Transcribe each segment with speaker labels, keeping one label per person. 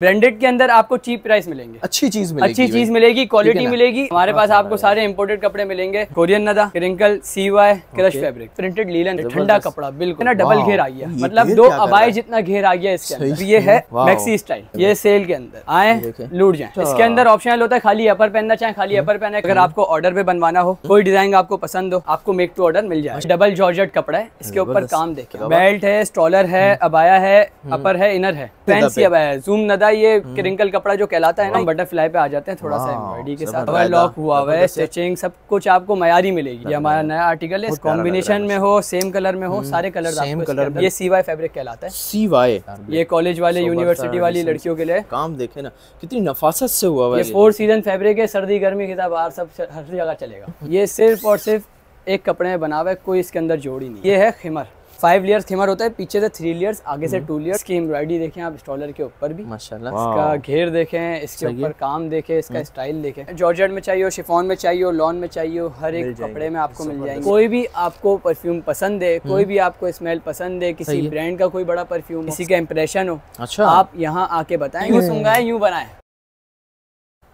Speaker 1: Branded के अंदर आपको चीप प्राइस मिलेंगे अच्छी चीज मिलेगी अच्छी चीज मिलेगी क्वालिटी मिलेगी हमारे हाँ, पास हाँ, आपको हाँ। सारे इम्पोर्टेड कपड़े मिलेंगे कोरियन नदा crinkle y crush fabric printed linen ठंडा कपड़ा बिल्कुल ना डबल घेर आ गया मतलब दो अबाई जितना घेर आ गया इसके अंदर ये है मैक्सी स्टाइल ये सेल के अंदर आए लूट जाए अच्छा। इसके अंदर ऑप्शनल होता है खाली अपर पहनना चाहे खाली अपर हम्म। पहना अगर हम्म। आपको ऑर्डर पे बनवाना हो कोई डिजाइन आपको पसंद हो आपको मेक टू ऑर्डर मिल जाए डबल जॉर्जेट कपड़ा है इसके ऊपर काम देखे बेल्ट है स्टॉलर हम्म। है अबाया है अपर है इनर है फैंसी अबाया जूम नदा हमारा ये क्रिंकल हम्म। कपड़ा जो कहलाता है ना बटरफ्लाई पे आ जाते हैं थोड़ा सा एम्ब्रॉयडरी के साथ लॉक हुआ हुआ है स्टिचिंग सब कुछ आपको मयारी मिलेगी ये हमारा नया आर्टिकल है कॉम्बिनेशन में हो सेम कलर में हो हम्म। सारे कलर सेम कलर ये सी वाई फेब्रिक कहलाता है सी वाई ये कॉलेज वाले यूनिवर्सिटी वाली लड़कियों के
Speaker 2: लिए काम देखे ना कितनी नफासत से हुआ है फोर
Speaker 1: सीजन फेब्रिक है सर्दी गर्मी के साथ बाहर सब हर जगह चलेगा ये सिर्फ और सिर्फ एक कपड़े में बना हुआ है कोई इसके अंदर जोड़ी नहीं ये है खिमर फाइव लेयर थीमर होता है पीछे से थ्री लेयर्स आगे से टू लेयर्स की एम्ब्रॉयडरी देखें आप स्टॉलर के ऊपर भी माशाल्लाह इसका घेर देखें इसके ऊपर काम देखें इसका स्टाइल हम्म। देखें जॉर्जेट में चाहिए हो में चाहिए हो लॉन में चाहिए हो हर एक कपड़े में आपको मिल जाएंगे कोई भी आपको परफ्यूम पसंद है कोई हम्म। भी आपको स्मेल पसंद है किसी ब्रांड का कोई बड़ा परफ्यूम किसी का इम्प्रेशन हो अच्छा। आप यहाँ आके बताए यूँ हम्म। सुंगाए यूँ बनाए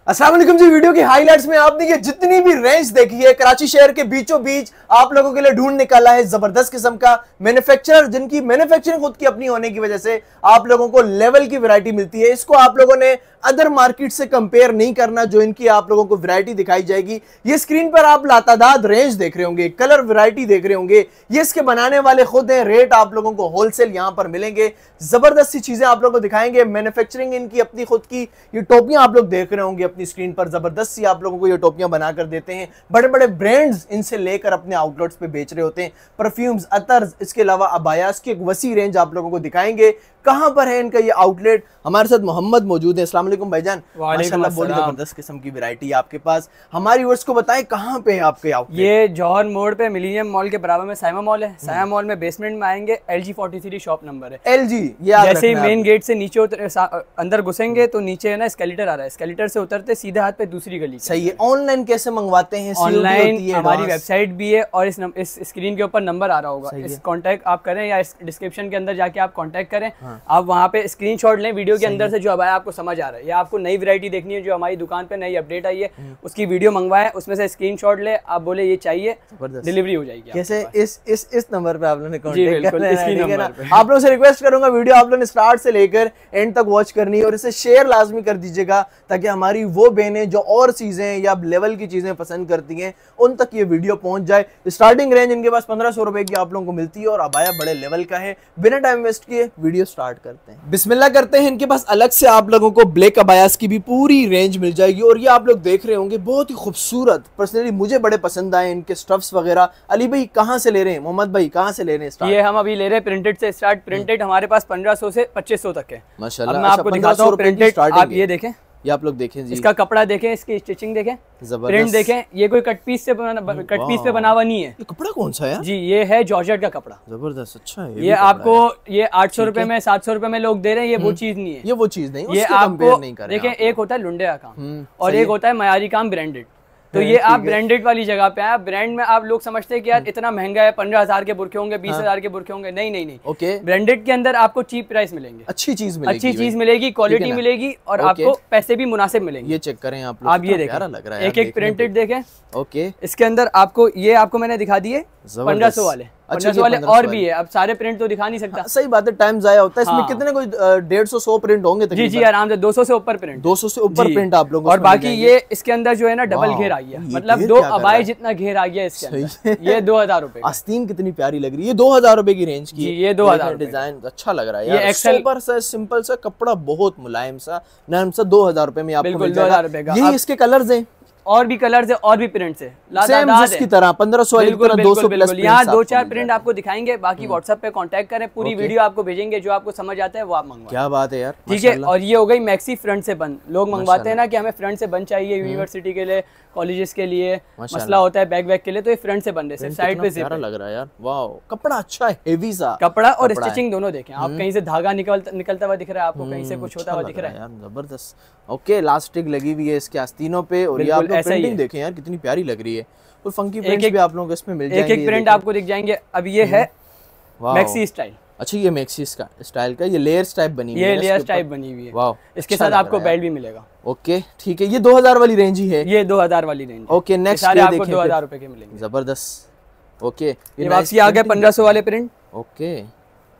Speaker 2: असलम जी वीडियो की हाइलाइट्स में आपने ये जितनी भी रेंज देखी है कराची शहर के बीचों बीच आप लोगों के लिए ढूंढ निकाला है जबरदस्त किस्म का मैन्युफैक्चरर जिनकी मैन्युफैक्चरिंग खुद की अपनी होने की वजह से आप लोगों को लेवल की वैरायटी मिलती है इसको आप लोगों ने अदर मार्केट से कंपेयर नहीं करना जो इनकी आप लोगों को वरायटी दिखाई जाएगी ये स्क्रीन पर आप लातादाद रेंज देख रहे होंगे कलर वरायटी देख रहे होंगे ये इसके बनाने वाले खुद हैं रेट आप लोगों को होलसेल यहाँ पर मिलेंगे जबरदस्त सी चीजें आप लोगों को दिखाएंगे मैनुफैक्चरिंग इनकी अपनी खुद की ये टोपियां आप लोग देख रहे होंगे अपनी स्क्रीन पर जबरदस्त सी आप लोगों को ये टोपियां बना कर देते हैं बड़े बड़े ब्रांड्स इनसे लेकर अपने आउटलेट्स पे बेच रहे होते हैं परफ्यूम्स अतर्स इसके अलावा अबायास की एक वसी रेंज आप लोगों को दिखाएंगे कहाँ पर है इनका ये आउटलेट हमारे साथ मोहम्मद मौजूद है असला भाईजान माशाल्लाह ज़बरदस्त
Speaker 1: किस्म की वैरायटी है आपके पास हमारी वर्ष को बताए कहाँ पे है आपके आउटलेट ये जौहर मोड़ पे मिलीनियम मॉल के बराबर में साइमा मॉल है हम्म। साइमा मॉल में बेसमेंट में आएंगे एल जी शॉप नंबर है एल जी ये मेन गेट से नीचे अंदर घुसेंगे तो नीचे है ना स्केलेटर आ रहा है स्केलेटर से उतर करते हैं सीधे हाथ पे दूसरी गली सही है ऑनलाइन कैसे मंगवाते
Speaker 2: हैं ऑनलाइन हमारी वेबसाइट
Speaker 1: भी है और इस, नम, इस स्क्रीन के ऊपर नंबर आ रहा होगा इस कॉन्टैक्ट आप करें या इस डिस्क्रिप्शन के अंदर जाके आप कॉन्टैक्ट करें हाँ। आप वहाँ पे स्क्रीन लें वीडियो के अंदर से जो अब आपको समझ आ रहा है या आपको नई वरायटी देखनी है जो हमारी दुकान पे नई अपडेट आई है हम्म। उसकी वीडियो मंगवाए उसमें से स्क्रीन शॉट ले आप बोले ये चाहिए डिलीवरी हो जाएगी
Speaker 2: कैसे इस इस नंबर पे आप लोगों ने कॉन्टेक्ट आप लोगों से रिक्वेस्ट करूंगा वीडियो आप लोगों ने स्टार्ट से लेकर एंड तक वॉच करनी है और इसे शेयर लाजमी कर दीजिएगा ताकि हमारी वो बहनें जो और चीज़ें या लेवल की चीज़ें पसंद करती हैं उन तक ये वीडियो पहुंच जाए स्टार्टिंग रेंज इनके पास पंद्रह सौ रुपए की आप लोगों को मिलती है और अबाया बड़े लेवल का है बिना टाइम वेस्ट किए वीडियो स्टार्ट करते हैं बिस्मिल्ला करते हैं इनके पास अलग से आप लोगों को ब्लैक अबायास की भी पूरी रेंज मिल जाएगी और ये आप लोग देख रहे होंगे बहुत ही खूबसूरत पर्सनली मुझे बड़े पसंद आए इनके स्टफ्स वगैरह अली भाई कहाँ से ले रहे हैं मोहम्मद भाई कहाँ से ले रहे हैं
Speaker 1: ये हम अभी ले रहे हैं प्रिंटेड से स्टार्ट हम्म। प्रिंटेड हमारे पास पंद्रह से पच्चीस तक है मैं अच्छा, आपको दिखाता हूँ प्रिंटेड आप ये देखें
Speaker 2: ये आप लोग देखें जी इसका
Speaker 1: कपड़ा देखें इसकी स्टिचिंग देखें प्रिंट देखें ये कोई कट पीस से बना कट पीस पे बना हुआ नहीं है ये कपड़ा कौन सा है जी ये है जॉर्जेट का कपड़ा जबरदस्त अच्छा ये, ये आपको ये आठ सौ रूपये में सात सौ रूपये में लोग दे रहे हैं ये वो हम्म। चीज नहीं है ये वो चीज नहीं ये आप देखे एक होता है लुंडे का काम हम्म, और एक होता है मयारी काम ब्रांडेड तो ये आप ब्रांडेड वाली जगह पे आया ब्रांड में आप लोग समझते हैं कि यार हम्म। इतना महंगा है पंद्रह हजार के बुरखे होंगे बीस हाँ। हजार के बुरखे होंगे नहीं नहीं नहीं ओके ब्रांडेड के अंदर आपको चीप प्राइस मिलेंगे अच्छी चीज मिलेगी अच्छी चीज मिलेगी क्वालिटी मिलेगी और आपको पैसे भी मुनासिब मिलेंगे ये चेक करें आप आप ये है एक एक प्रिंटेड देखे ओके इसके अंदर आपको ये आपको मैंने दिखा दिए पंद्रह सौ वाले अच्छा वाले और भी है अब सारे प्रिंट तो दिखा नहीं सकता हाँ, सही बात है टाइम जाया होता है इसमें हाँ। कितने कोई डेढ़ सौ सौ प्रिंट होंगे जी जी आराम से 200 से ऊपर प्रिंट
Speaker 2: सौ से ऊपर प्रिंट आप लोगों और बाकी ये
Speaker 1: इसके अंदर जो है ना डबल घेर आ गया मतलब दो अबाई जितना घेर आ गया इसके ये दो
Speaker 2: हजार रूपए आस्तीन कितनी प्यारी लग रही है दो हजार रूपए की रेंज की ये दो हजार डिजाइन अच्छा लग रहा है एक्सल सा सिंपल सा कपड़ा बहुत मुलायम सा नरम सा दो हजार रूपए में आपको दो हजार रूपए का ये इसके कलर है और भी कलर्स है और भी
Speaker 1: प्रिंट्स है तरह यहाँ दो चार प्रिंट आपको दिखाएंगे बाकी व्हाट्सएप हम्म। पे कॉन्टेक्ट करें पूरी वीडियो आपको भेजेंगे जो आपको समझ आता है वो आप मंगवा क्या बात है यार ठीक है और ये हो गई मैक्सी फ्रंट से बंद लोग मंगवाते हैं ना कि हमें फ्रंट से बंद चाहिए यूनिवर्सिटी हम्म। के लिए कॉलेजेस के लिए मसला होता है बैग बैग के लिए तो ये फ्रंट से बन रहे साइड पे जिप लग रहा है यार वाओ कपड़ा अच्छा हेवी सा कपड़ा और स्टिचिंग दोनों देखें आप हम्म। कहीं से धागा निकलता निकलता हुआ दिख रहा है आपको कहीं से हम्म, कुछ होता अच्छा हुआ दिख रहा है यार
Speaker 2: जबरदस्त ओके लास्टिक लगी हुई है इसके आस्तीनों पे और ये आप प्रिंटिंग देखें यार कितनी प्यारी लग रही है
Speaker 1: और फंकी प्रिंट भी आप लोगों को इसमें मिल जाएंगे एक एक प्रिंट आपको दिख जाएंगे अब ये है मैक्सी हम्म। स्टाइल
Speaker 2: अच्छा ये मैक्सी स्टाइल का ये लेयर्स टाइप बनी हुई है ये लेयर्स टाइप बनी हुई है इसके साथ आपको बेल्ट भी मिलेगा ओके ठीक है ये 2000 वाली रेंज ही है ये 2000 वाली रेंज ओके नेक्स्ट ये आपको 2000 रुपए के मिलेंगे जबरदस्त ओके ये वापसी आ गए 1500 वाले प्रिंट ओके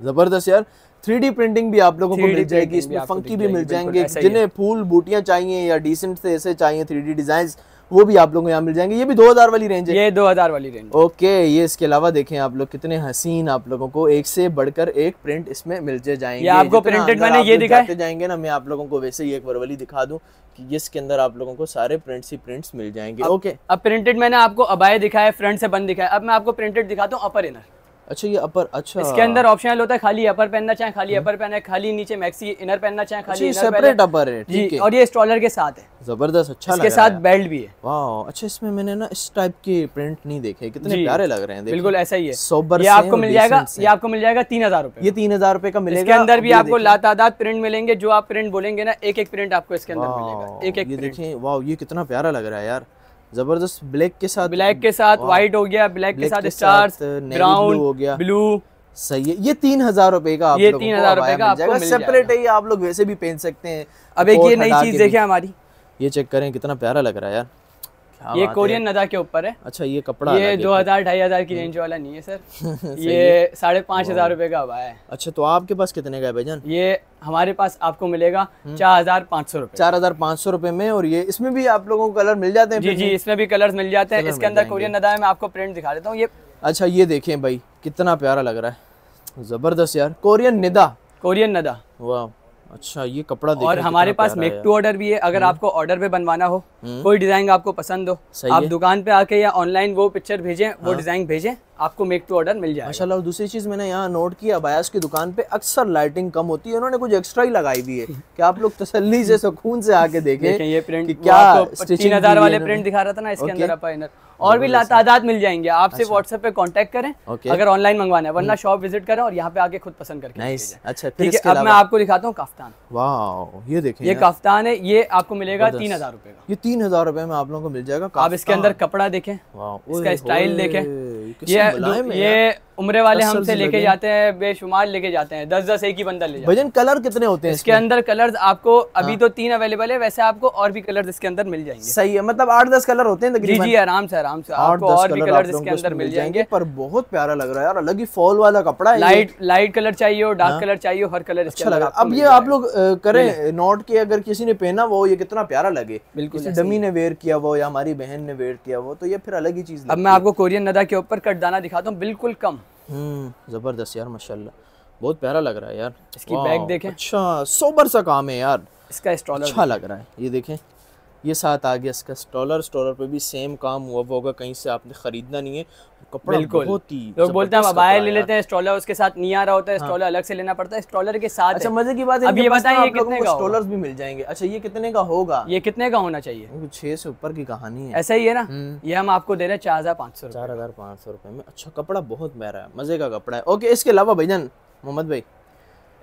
Speaker 2: जबरदस्त यार थ्री प्रिंटिंग भी आप लोगों को मिल जाएगी इसमें फंकी भी मिल जाएंगे जिन्हें फूल बूटियां चाहिए या डिसेंट से ऐसे चाहिए थ्री डिजाइन वो भी आप लोगों को यहाँ मिल जाएंगे ये भी 2000 वाली रेंज है ये 2000 वाली रेंज ओके ये इसके अलावा देखें आप लोग कितने हसीन आप लोगों को एक से बढ़कर एक प्रिंट इसमें मिलते जाएंगे आपको प्रिंटेड मैंने ये दिखाते जाएंगे ना मैं आप लोगों को वैसे ही एक बरवली दिखा दूँ कि जिसके अंदर आप लोगों को सारे प्रिंट्स ही प्रिंट्स मिल जाएंगे ओके
Speaker 1: अब प्रिंटेड मैंने आपको अबाय दिखाया फ्रंट से बंद दिखाया अब मैं आपको प्रिंटेड दिखाता हूँ अपर इनर
Speaker 2: अच्छा ये अपर अच्छा इसके अंदर
Speaker 1: ऑप्शन होता है खाली अपर पहनना चाहे खाली अपर हम्म। पहना खाली नीचे मैक्सी इनर पहनना चाहे अच्छा, खाली अच्छा, सेपरेट अपर है है और ये स्ट्रॉलर के साथ
Speaker 2: है जबरदस्त अच्छा इसके साथ बेल्ट भी है वाह अच्छा इसमें मैंने ना इस टाइप के प्रिंट नहीं देखे कितने प्यारे लग रहे हैं बिल्कुल ऐसा ही है सोबर ये आपको मिल जाएगा ये आपको मिल जाएगा तीन हजार रूपए ये तीन हजार रूपए का मिलेगा इसके अंदर भी आपको
Speaker 1: लातादात प्रिंट मिलेंगे जो आप प्रिंट बोलेंगे ना एक एक प्रिंट आपको इसके अंदर
Speaker 2: मिलेगा एक एक देखिए वाह ये कितना प्यारा लग रहा है यार जबरदस्त ब्लैक के साथ ब्लैक के साथ व्हाइट हो गया ब्लैक के साथ स्टार्स ब्राउन हो गया ब्लू सही है ये तीन हजार रुपए का ये तीन हजार रुपए का आपको सेपरेट है आप लोग वैसे भी पहन सकते हैं अब एक ये नई चीज देखे हमारी ये चेक करें कितना प्यारा लग रहा है यार ये कोरियन
Speaker 1: नदा के ऊपर है
Speaker 2: अच्छा ये कपड़ा ये दो हजार
Speaker 1: ढाई हजार की रेंज वाला नहीं है सर ये साढ़े पाँच हजार रूपए का हुआ है
Speaker 2: अच्छा तो आपके पास कितने का है भाईजान ये हमारे पास आपको मिलेगा हम्म। चार हजार पाँच सौ रुपए चार हजार पाँच सौ रुपए में और ये इसमें भी आप लोगों को कलर मिल जाते हैं जी जी इसमें
Speaker 1: भी कलर मिल जाते हैं इसके अंदर कोरियन नदा है मैं आपको प्रिंट दिखा देता हूँ ये
Speaker 2: अच्छा ये देखे भाई कितना प्यारा लग रहा है जबरदस्त यार कोरियन निदा कोरियन नदा
Speaker 1: वाह अच्छा ये कपड़ा और हमारे पास मेक टू ऑर्डर भी है अगर हम्म। आपको ऑर्डर पे बनवाना हो हम्म। कोई डिजाइन आपको पसंद हो आप दुकान पे आके या ऑनलाइन वो पिक्चर भेजें वो डिजाइन हाँ। भेजें आपको मेक टू ऑर्डर मिल जाएगा माशाला और दूसरी चीज़ मैंने यहाँ नोट
Speaker 2: किया बायास की दुकान पे अक्सर लाइटिंग कम होती है उन्होंने कुछ एक्स्ट्रा ही लगाई दी है कि आप लोग तसल्ली से सुकून से आके देखें देखे ये
Speaker 1: प्रिंट क्या तीन हजार वाले प्रिंट दिखा रहा था ना इसके अंदर आप इनर और भी तादाद मिल जाएंगे आप सिर्फ व्हाट्सएप पे कांटेक्ट करें अगर ऑनलाइन मंगवाना है वरना शॉप हम्म। विजिट करें और यहाँ पे आके खुद पसंद करके
Speaker 2: अच्छा ठीक है अब मैं आपको
Speaker 1: दिखाता हूँ काफ्तान
Speaker 2: वाह ये देखिए ये
Speaker 1: काफ्तान है ये आपको मिलेगा तीन हजार रुपए का
Speaker 2: ये तीन हजार रुपए में आप लोगों को मिल जाएगा आप इसके अंदर कपड़ा देखें इसका स्टाइल देखें yeah, yeah, उम्र वाले हमसे लेके जाते
Speaker 1: हैं बेशुमार लेके जाते हैं दस दस एक ही बंदा ले भजन
Speaker 2: कलर कितने होते हैं इसके अंदर
Speaker 1: कलर आपको अभी हाँ। तो तीन अवेलेबल है वैसे आपको और भी कलर इसके अंदर मिल जाएंगे
Speaker 2: सही है मतलब आठ दस कलर होते हैं जी जी आराम से आराम से आपको और भी कलर इसके अंदर मिल जाएंगे पर बहुत प्यारा लग रहा है अलग ही फॉल वाला कपड़ा है लाइट
Speaker 1: लाइट कलर चाहिए हो डार्क हाँ। कलर चाहिए हर कलर अच्छा लगा अब ये
Speaker 2: आप लोग करें नोट के अगर किसी ने पहना वो ये कितना प्यारा लगे बिल्कुल डमी ने वेयर किया वो या हमारी बहन ने वेयर किया वो तो ये फिर अलग ही चीज अब मैं आपको
Speaker 1: कोरियन नदा के ऊपर कट दाना दिखाता हूँ बिल्कुल कम
Speaker 2: हम्म, ज़बरदस्त यार माशाल्लाह बहुत प्यारा लग रहा है यार इसकी बैग देखें अच्छा सोबर सा काम है यार इसका अच्छा लग रहा है ये देखें ये साथ आ गया इसका स्टॉलर स्टॉलर पे भी सेम काम हुआ होगा
Speaker 1: कहीं से आपने खरीदना नहीं है कपड़ा बिल्कुल लोग बोलते हैं मोबाइल ले लेते हैं स्टॉलर उसके साथ नहीं आ रहा होता है स्टॉलर हाँ। अलग से लेना पड़ता है स्टॉलर के साथ अच्छा मजे की बात है ये बताएं ये कितने का स्टॉलर
Speaker 2: भी मिल जाएंगे अच्छा ये कितने का होगा ये कितने का होना चाहिए छह से ऊपर की कहानी है ऐसा ही
Speaker 1: है ना हम्म। ये हम
Speaker 2: आपको दे रहे हैं चार हजार पाँच सौ चार हजार पाँच सौ रुपए में अच्छा कपड़ा बहुत महरा है मजे का कपड़ा है ओके इसके अलावा
Speaker 1: भैजन मोहम्मद भाई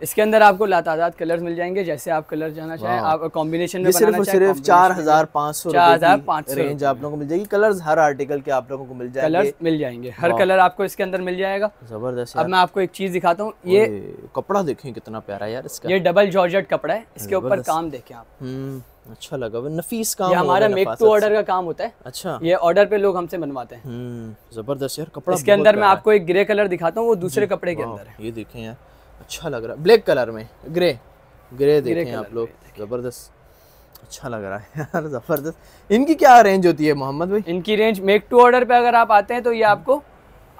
Speaker 1: इसके अंदर आपको लातादाद कलर्स मिल जाएंगे जैसे आप कलर जाना चाहें आप कॉम्बिनेशन में सिर्फ सिर्फ चार हजार
Speaker 2: पाँच सौ चार हजार पाँच सौ रेंज आप लोगों को मिल जाएगी कलर्स हर आर्टिकल
Speaker 1: के आप लोगों को मिल जाएंगे कलर्स मिल जाएंगे हर कलर आपको इसके अंदर मिल जाएगा
Speaker 2: जबरदस्त अब मैं आपको एक चीज दिखाता हूँ ये कपड़ा देखे कितना प्यारा यार इसका ये
Speaker 1: डबल जॉर्ज कपड़ा है इसके ऊपर काम देखे आप
Speaker 2: हम्म, अच्छा लगा नफीस काम ये हमारा मेक टू ऑर्डर का काम होता है अच्छा ये ऑर्डर पे लोग
Speaker 1: हमसे बनवाते हैं
Speaker 2: हम्म, जबरदस्त यार कपड़ा इसके अंदर मैं
Speaker 1: आपको एक ग्रे कलर दिखाता हूँ वो दूसरे कपड़े के अंदर ये देखें यार अच्छा लग रहा है ब्लैक कलर
Speaker 2: में ग्रे ग्रे देखें आप लोग
Speaker 1: ज़बरदस्त अच्छा लग रहा है यार ज़बरदस्त इनकी क्या रेंज होती है मोहम्मद भाई इनकी रेंज मेक टू ऑर्डर पे अगर आप आते हैं तो ये आपको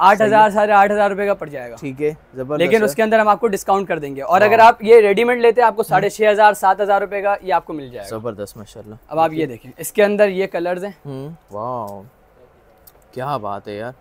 Speaker 1: आठ हज़ार साढ़े आठ हज़ार रुपए का पड़ जाएगा ठीक है जबरदस्त लेकिन उसके अंदर हम आपको डिस्काउंट कर देंगे और हाँ। अगर आप ये रेडीमेड लेते हैं आपको साढ़े छह हज़ार सात हज़ार रुपए का ये आपको मिल जाएगा ज़बरदस्त माशाल्लाह अब आप ये देखें इसके अंदर ये कलर है
Speaker 2: हम्म, क्या बात है यार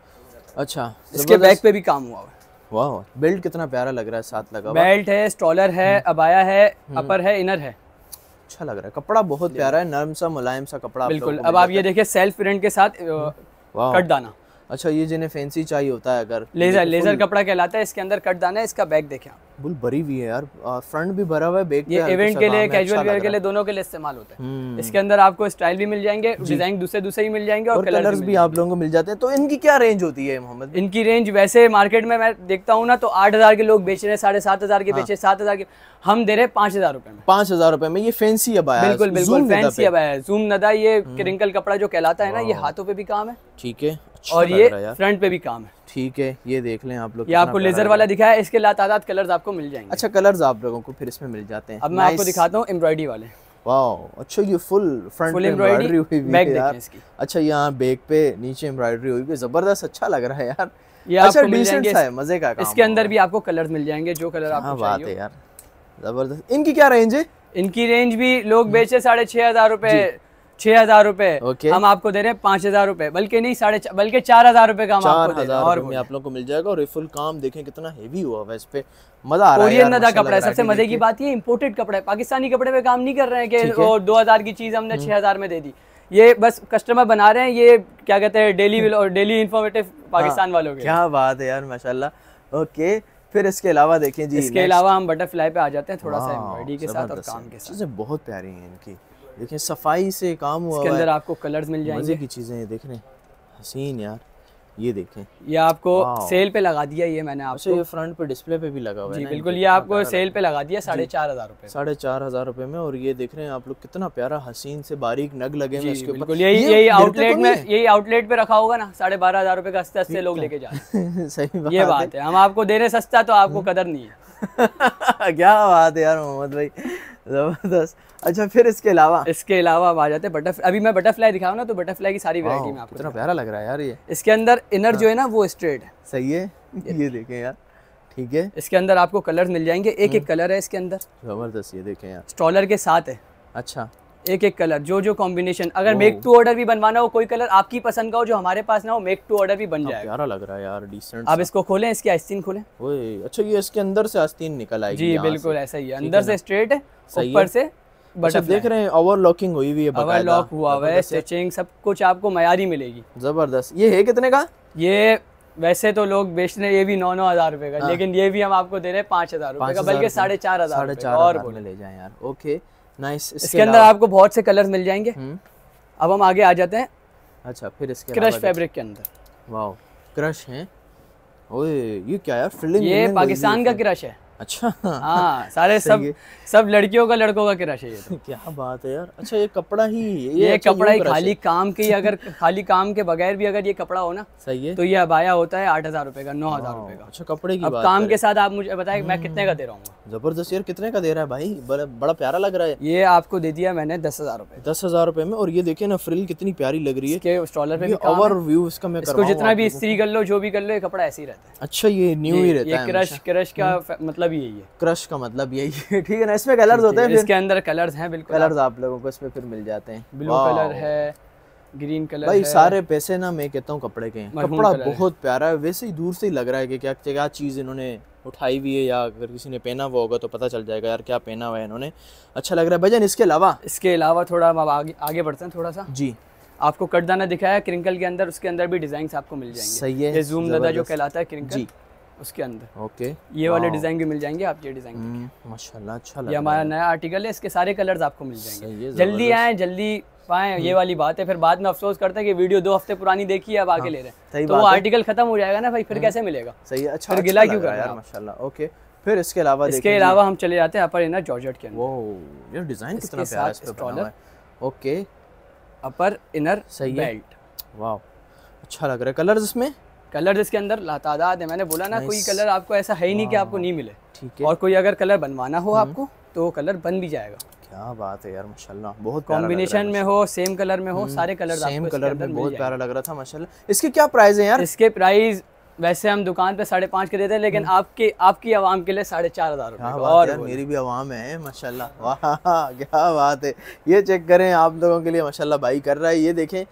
Speaker 2: अच्छा इसके बैक पे भी काम हुआ हुआ वाह बेल्ट कितना प्यारा लग रहा है साथ लगा बेल्ट
Speaker 1: है स्टॉलर है हम्म। अबाया है अपर हम्म। है इनर है अच्छा लग रहा है कपड़ा बहुत
Speaker 2: प्यारा है नरम सा मुलायम
Speaker 1: सा कपड़ा बिल्कुल अब आप ये देखिए सेल्फ प्रिंट के साथ कट
Speaker 2: हम्म। दाना अच्छा ये जिन्हें फैंसी चाहिए होता है अगर लेजर लेजर
Speaker 1: कपड़ा कहलाता है इसके अंदर कट दाना है इसका बैग देखें आप
Speaker 2: बुल भरी हुई है यार फ्रंट भी भरा हुआ है बैक ये इवेंट के लिए कैजुअल अच्छा वेयर के लिए
Speaker 1: दोनों के लिए इस्तेमाल होता है हम्म। इसके अंदर आपको स्टाइल भी मिल जाएंगे डिजाइन दूसरे दूसरे ही मिल जाएंगे और, कलर्स भी, आप लोगों को मिल जाते हैं तो इनकी क्या रेंज होती है मोहम्मद इनकी रेंज वैसे मार्केट में मैं देखता हूँ ना तो आठ हजार के लोग बेच रहे हैं साढ़े सात हजार के हाँ। बेचे सात हजार के हम दे रहे हैं पांच हजार रुपए में पांच हजार रुपए में ये फैंसी अब आया बिल्कुल बिल्कुल फैंसी अब आया जूम नदा ये क्रिंकल हम्म। कपड़ा जो कहलाता है ना ये हाथों पे भी काम है
Speaker 2: ठीक है अच्छा और ये फ्रंट पे भी काम है ठीक है ये देख लें आप लोग ये आपको लेजर वाला
Speaker 1: दिखा है इसके तादाद कलर्स आपको मिल जाएंगे
Speaker 2: अच्छा कलर्स आप लोगों को फिर इसमें मिल जाते हैं अब मैं आपको दिखाता
Speaker 1: हूँ एम्ब्रॉयडरी वाले
Speaker 2: वाओ अच्छा ये फुल फ्रंट फुल एम्ब्रॉयडरी हुई हुई है यार अच्छा यहाँ बैक पे नीचे एम्ब्रॉयडरी हुई हुई जबरदस्त अच्छा लग रहा है यार ये अच्छा डिसेंट है मजे का काम इसके
Speaker 1: अंदर भी आपको कलर्स मिल जाएंगे जो कलर आपको बात है यार जबरदस्त इनकी क्या रेंज है इनकी रेंज भी लोग बेचे साढ़े छह हजार रुपए छह हजार रूपए हम आपको दे रहे हैं पांच हजार रूपए बल्कि नहीं साढ़े बल्कि चार हजार रूपए का हम आपको दे और
Speaker 2: आप लोग को मिल जाएगा और फुल काम देखें कितना हेवी हुआ है इस पे मजा आ रहा है कपड़ा सबसे मजे की बात
Speaker 1: ये इम्पोर्टेड कपड़े पाकिस्तानी कपड़े पे काम नहीं कर रहे हैं दो हजार की चीज हमने हम्म। छह में दे दी ये बस कस्टमर बना रहे हैं ये क्या कहते हैं डेली और डेली इन्फॉर्मेटिव पाकिस्तान हाँ, वालों के क्या
Speaker 2: बात है यार माशाल्लाह ओके फिर इसके अलावा देखें जी इसके अलावा
Speaker 1: हम बटरफ्लाई पे आ जाते हैं थोड़ा सा के साथ और काम के साथ
Speaker 2: बहुत प्यारी है इनकी देखिए सफाई से काम हुआ इसके अंदर आपको कलर्स मिल जाएंगे मजे की चीजें ये देख रहे हैं हसीन यार ये देखें ये आपको सेल पे लगा दिया ये मैंने अच्छा, आपको ये फ्रंट पे डिस्प्ले पे भी लगा हुआ है बिल्कुल ये आपको सेल
Speaker 1: हाँ, पे लगा दिया साढ़े चार हजार रूपए
Speaker 2: साढ़े चार हजार रूपए में और ये देख रहे हैं आप लोग कितना प्यारा हसीन से बारीक नग लगे हैं इसके ऊपर यही यही आउटलेट तो में यही
Speaker 1: आउटलेट पे रखा होगा ना साढ़े बारह हजार रूपए का सस्ते लोग तो- लेके
Speaker 2: जाते सही ये बात
Speaker 1: है हम आपको दे रहे सस्ता तो आपको हम्म। कदर नहीं है क्या बात है यार मोहम्मद भाई जबरदस्त अच्छा फिर इसके अलावा इसके अलावा अब आ जाते हैं बटरफ्लाई अभी मैं बटरफ्लाई दिखाऊँ ना तो बटरफ्लाई की सारी वैरायटी में आपको इतना प्यारा लग रहा है यार ये इसके अंदर इनर जो हाँ। है ना वो स्ट्रेट है सही है ये देखें यार ठीक है इसके अंदर आपको कलर मिल जाएंगे एक एक कलर है इसके अंदर
Speaker 2: जबरदस्त ये देखें यार
Speaker 1: स्टॉलर के साथ है अच्छा एक एक कलर जो जो कॉम्बिनेशन अगर मेक टू ऑर्डर भी बनवाना हो कोई कलर आपकी पसंद का हो जो हमारे पास ना हो मेक टू ऑर्डर भी बन जाए प्यारा लग रहा है यार डिसेंट आप इसको खोलें इसके आस्तीन खोलें ओए अच्छा ये
Speaker 2: इसके अंदर से आस्तीन निकल आएगी जी बिल्कुल ऐसा ही है अंदर से स्ट्रेट है ऊपर से अच्छा देख रहे
Speaker 1: हैं ओवरलॉकिंग हुई हुई है ओवरलॉक हुआ हुआ है स्टिचिंग सब कुछ आपको मयारी मिलेगी जबरदस्त ये है कितने का ये वैसे तो लोग बेचने ये भी नौ नौ हजार रुपए का हाँ। लेकिन ये भी हम आपको दे रहे हैं पांच हजार रुपए का बल्कि साढ़े चार हजार और बोले
Speaker 2: ले जाए यार ओके नाइस nice, इसके अंदर आपको
Speaker 1: बहुत से कलर्स मिल जाएंगे हम्म। अब हम आगे आ जाते हैं
Speaker 2: अच्छा फिर इसके क्रश फैब्रिक के अंदर वाओ क्रश है ओए ये क्या यार फिलिंग ये पाकिस्तान का
Speaker 1: क्रश है अच्छा हाँ सारे सब सब लड़कियों का लड़कों का क्रश है ये तो। क्या बात है यार अच्छा ये कपड़ा ही ये, ये अच्छा कपड़ा ही खाली काम के अगर खाली काम के बगैर भी अगर ये कपड़ा हो ना सही है तो ये अबाया होता है आठ हजार रूपए का नौ हजार रुपए का अच्छा कपड़े की अब काम के साथ आप मुझे बताए मैं कितने का दे रहा हूँ
Speaker 2: जबरदस्त यार कितने का दे रहा है भाई बड़ा प्यारा लग रहा है ये आपको दे दिया मैंने दस हजार रूपए दस हजार रूपए में और ये देखिए ना फ्रिल कितनी प्यारी लग रही है स्टॉलर पे ओवर व्यू
Speaker 1: इसका मैं जितना भी स्त्री कर लो जो भी कर लो ये कपड़ा ऐसे ही रहता
Speaker 2: है अच्छा ये न्यू ही रहता है क्रश क्रश का हम्म। मतलब मतलब यही है क्रश का मतलब यही है ठीक है ना इसमें कलर्स होते हैं इसके अंदर
Speaker 1: कलर्स हैं बिल्कुल कलर्स
Speaker 2: आप लोगों को इसमें फिर मिल जाते हैं ब्लू कलर
Speaker 1: है ग्रीन कलर भाई है। सारे
Speaker 2: पैसे ना मैं कहता हूँ कपड़े के कपड़ा बहुत है। प्यारा है वैसे ही दूर से ही लग रहा है कि क्या क्या चीज़ इन्होंने उठाई हुई है या अगर किसी ने पहना हुआ होगा तो पता चल जाएगा यार क्या पहना हुआ है इन्होंने अच्छा
Speaker 1: लग रहा है भजन इसके अलावा इसके अलावा थोड़ा हम आगे आगे बढ़ते हैं थोड़ा सा जी आपको कटदाना दिखाया क्रिंकल के अंदर उसके अंदर भी डिजाइन आपको मिल जाएंगे सही है जूम दादा जो कहलाता है क्रिंकल उसके अंदर ओके ये वाले डिजाइन भी मिल जाएंगे आप ये डिजाइन हम्म, माशाल्लाह अच्छा ये हमारा नया आर्टिकल है इसके सारे कलर्स आपको मिल जाएंगे जल्दी आए जल्दी पाए ये हम्म। वाली बात है फिर बाद में अफसोस करते हैं कि वीडियो दो हफ्ते पुरानी देखी है अब आगे हाँ, ले रहे हैं तो आर्टिकल खत्म हो जाएगा ना भाई फिर हम्म। कैसे मिलेगा सही है अच्छा, अच्छा गिला क्यों कर यार
Speaker 2: माशाल्लाह ओके फिर इसके
Speaker 1: अलावा इसके अलावा हम चले जाते हैं अपर इनर जॉर्जेट के अंदर ये डिजाइन कितना प्यारा इस पे बना हुआ है ओके अपर इनर सही बेल्ट वाओ अच्छा लग रहा है कलर्स इसमें कलर इसके अंदर लातादाद है मैंने बोला ना कोई कलर आपको ऐसा है ही नहीं कि आपको नहीं मिले ठीक है और कोई अगर कलर बनवाना हो हम्म। आपको तो कलर बन भी जाएगा
Speaker 2: क्या बात है यार माशाल्लाह बहुत कॉम्बिनेशन
Speaker 1: में हो सेम हम्म, कलर में हो सारे कलर सेम कलर में बहुत प्यारा लग रहा था माशाल्लाह इसके क्या प्राइस है यार इसके प्राइस वैसे हम दुकान पे साढ़े पाँच के देते हैं लेकिन हम्म। आपके आपकी आवाम के लिए साढ़े चार हज़ार रुपये और मेरी
Speaker 2: भी आवाम है माशाल्लाह वाह क्या बात है ये चेक करें आप लोगों के लिए माशाल्लाह भाई कर रहा है ये देखें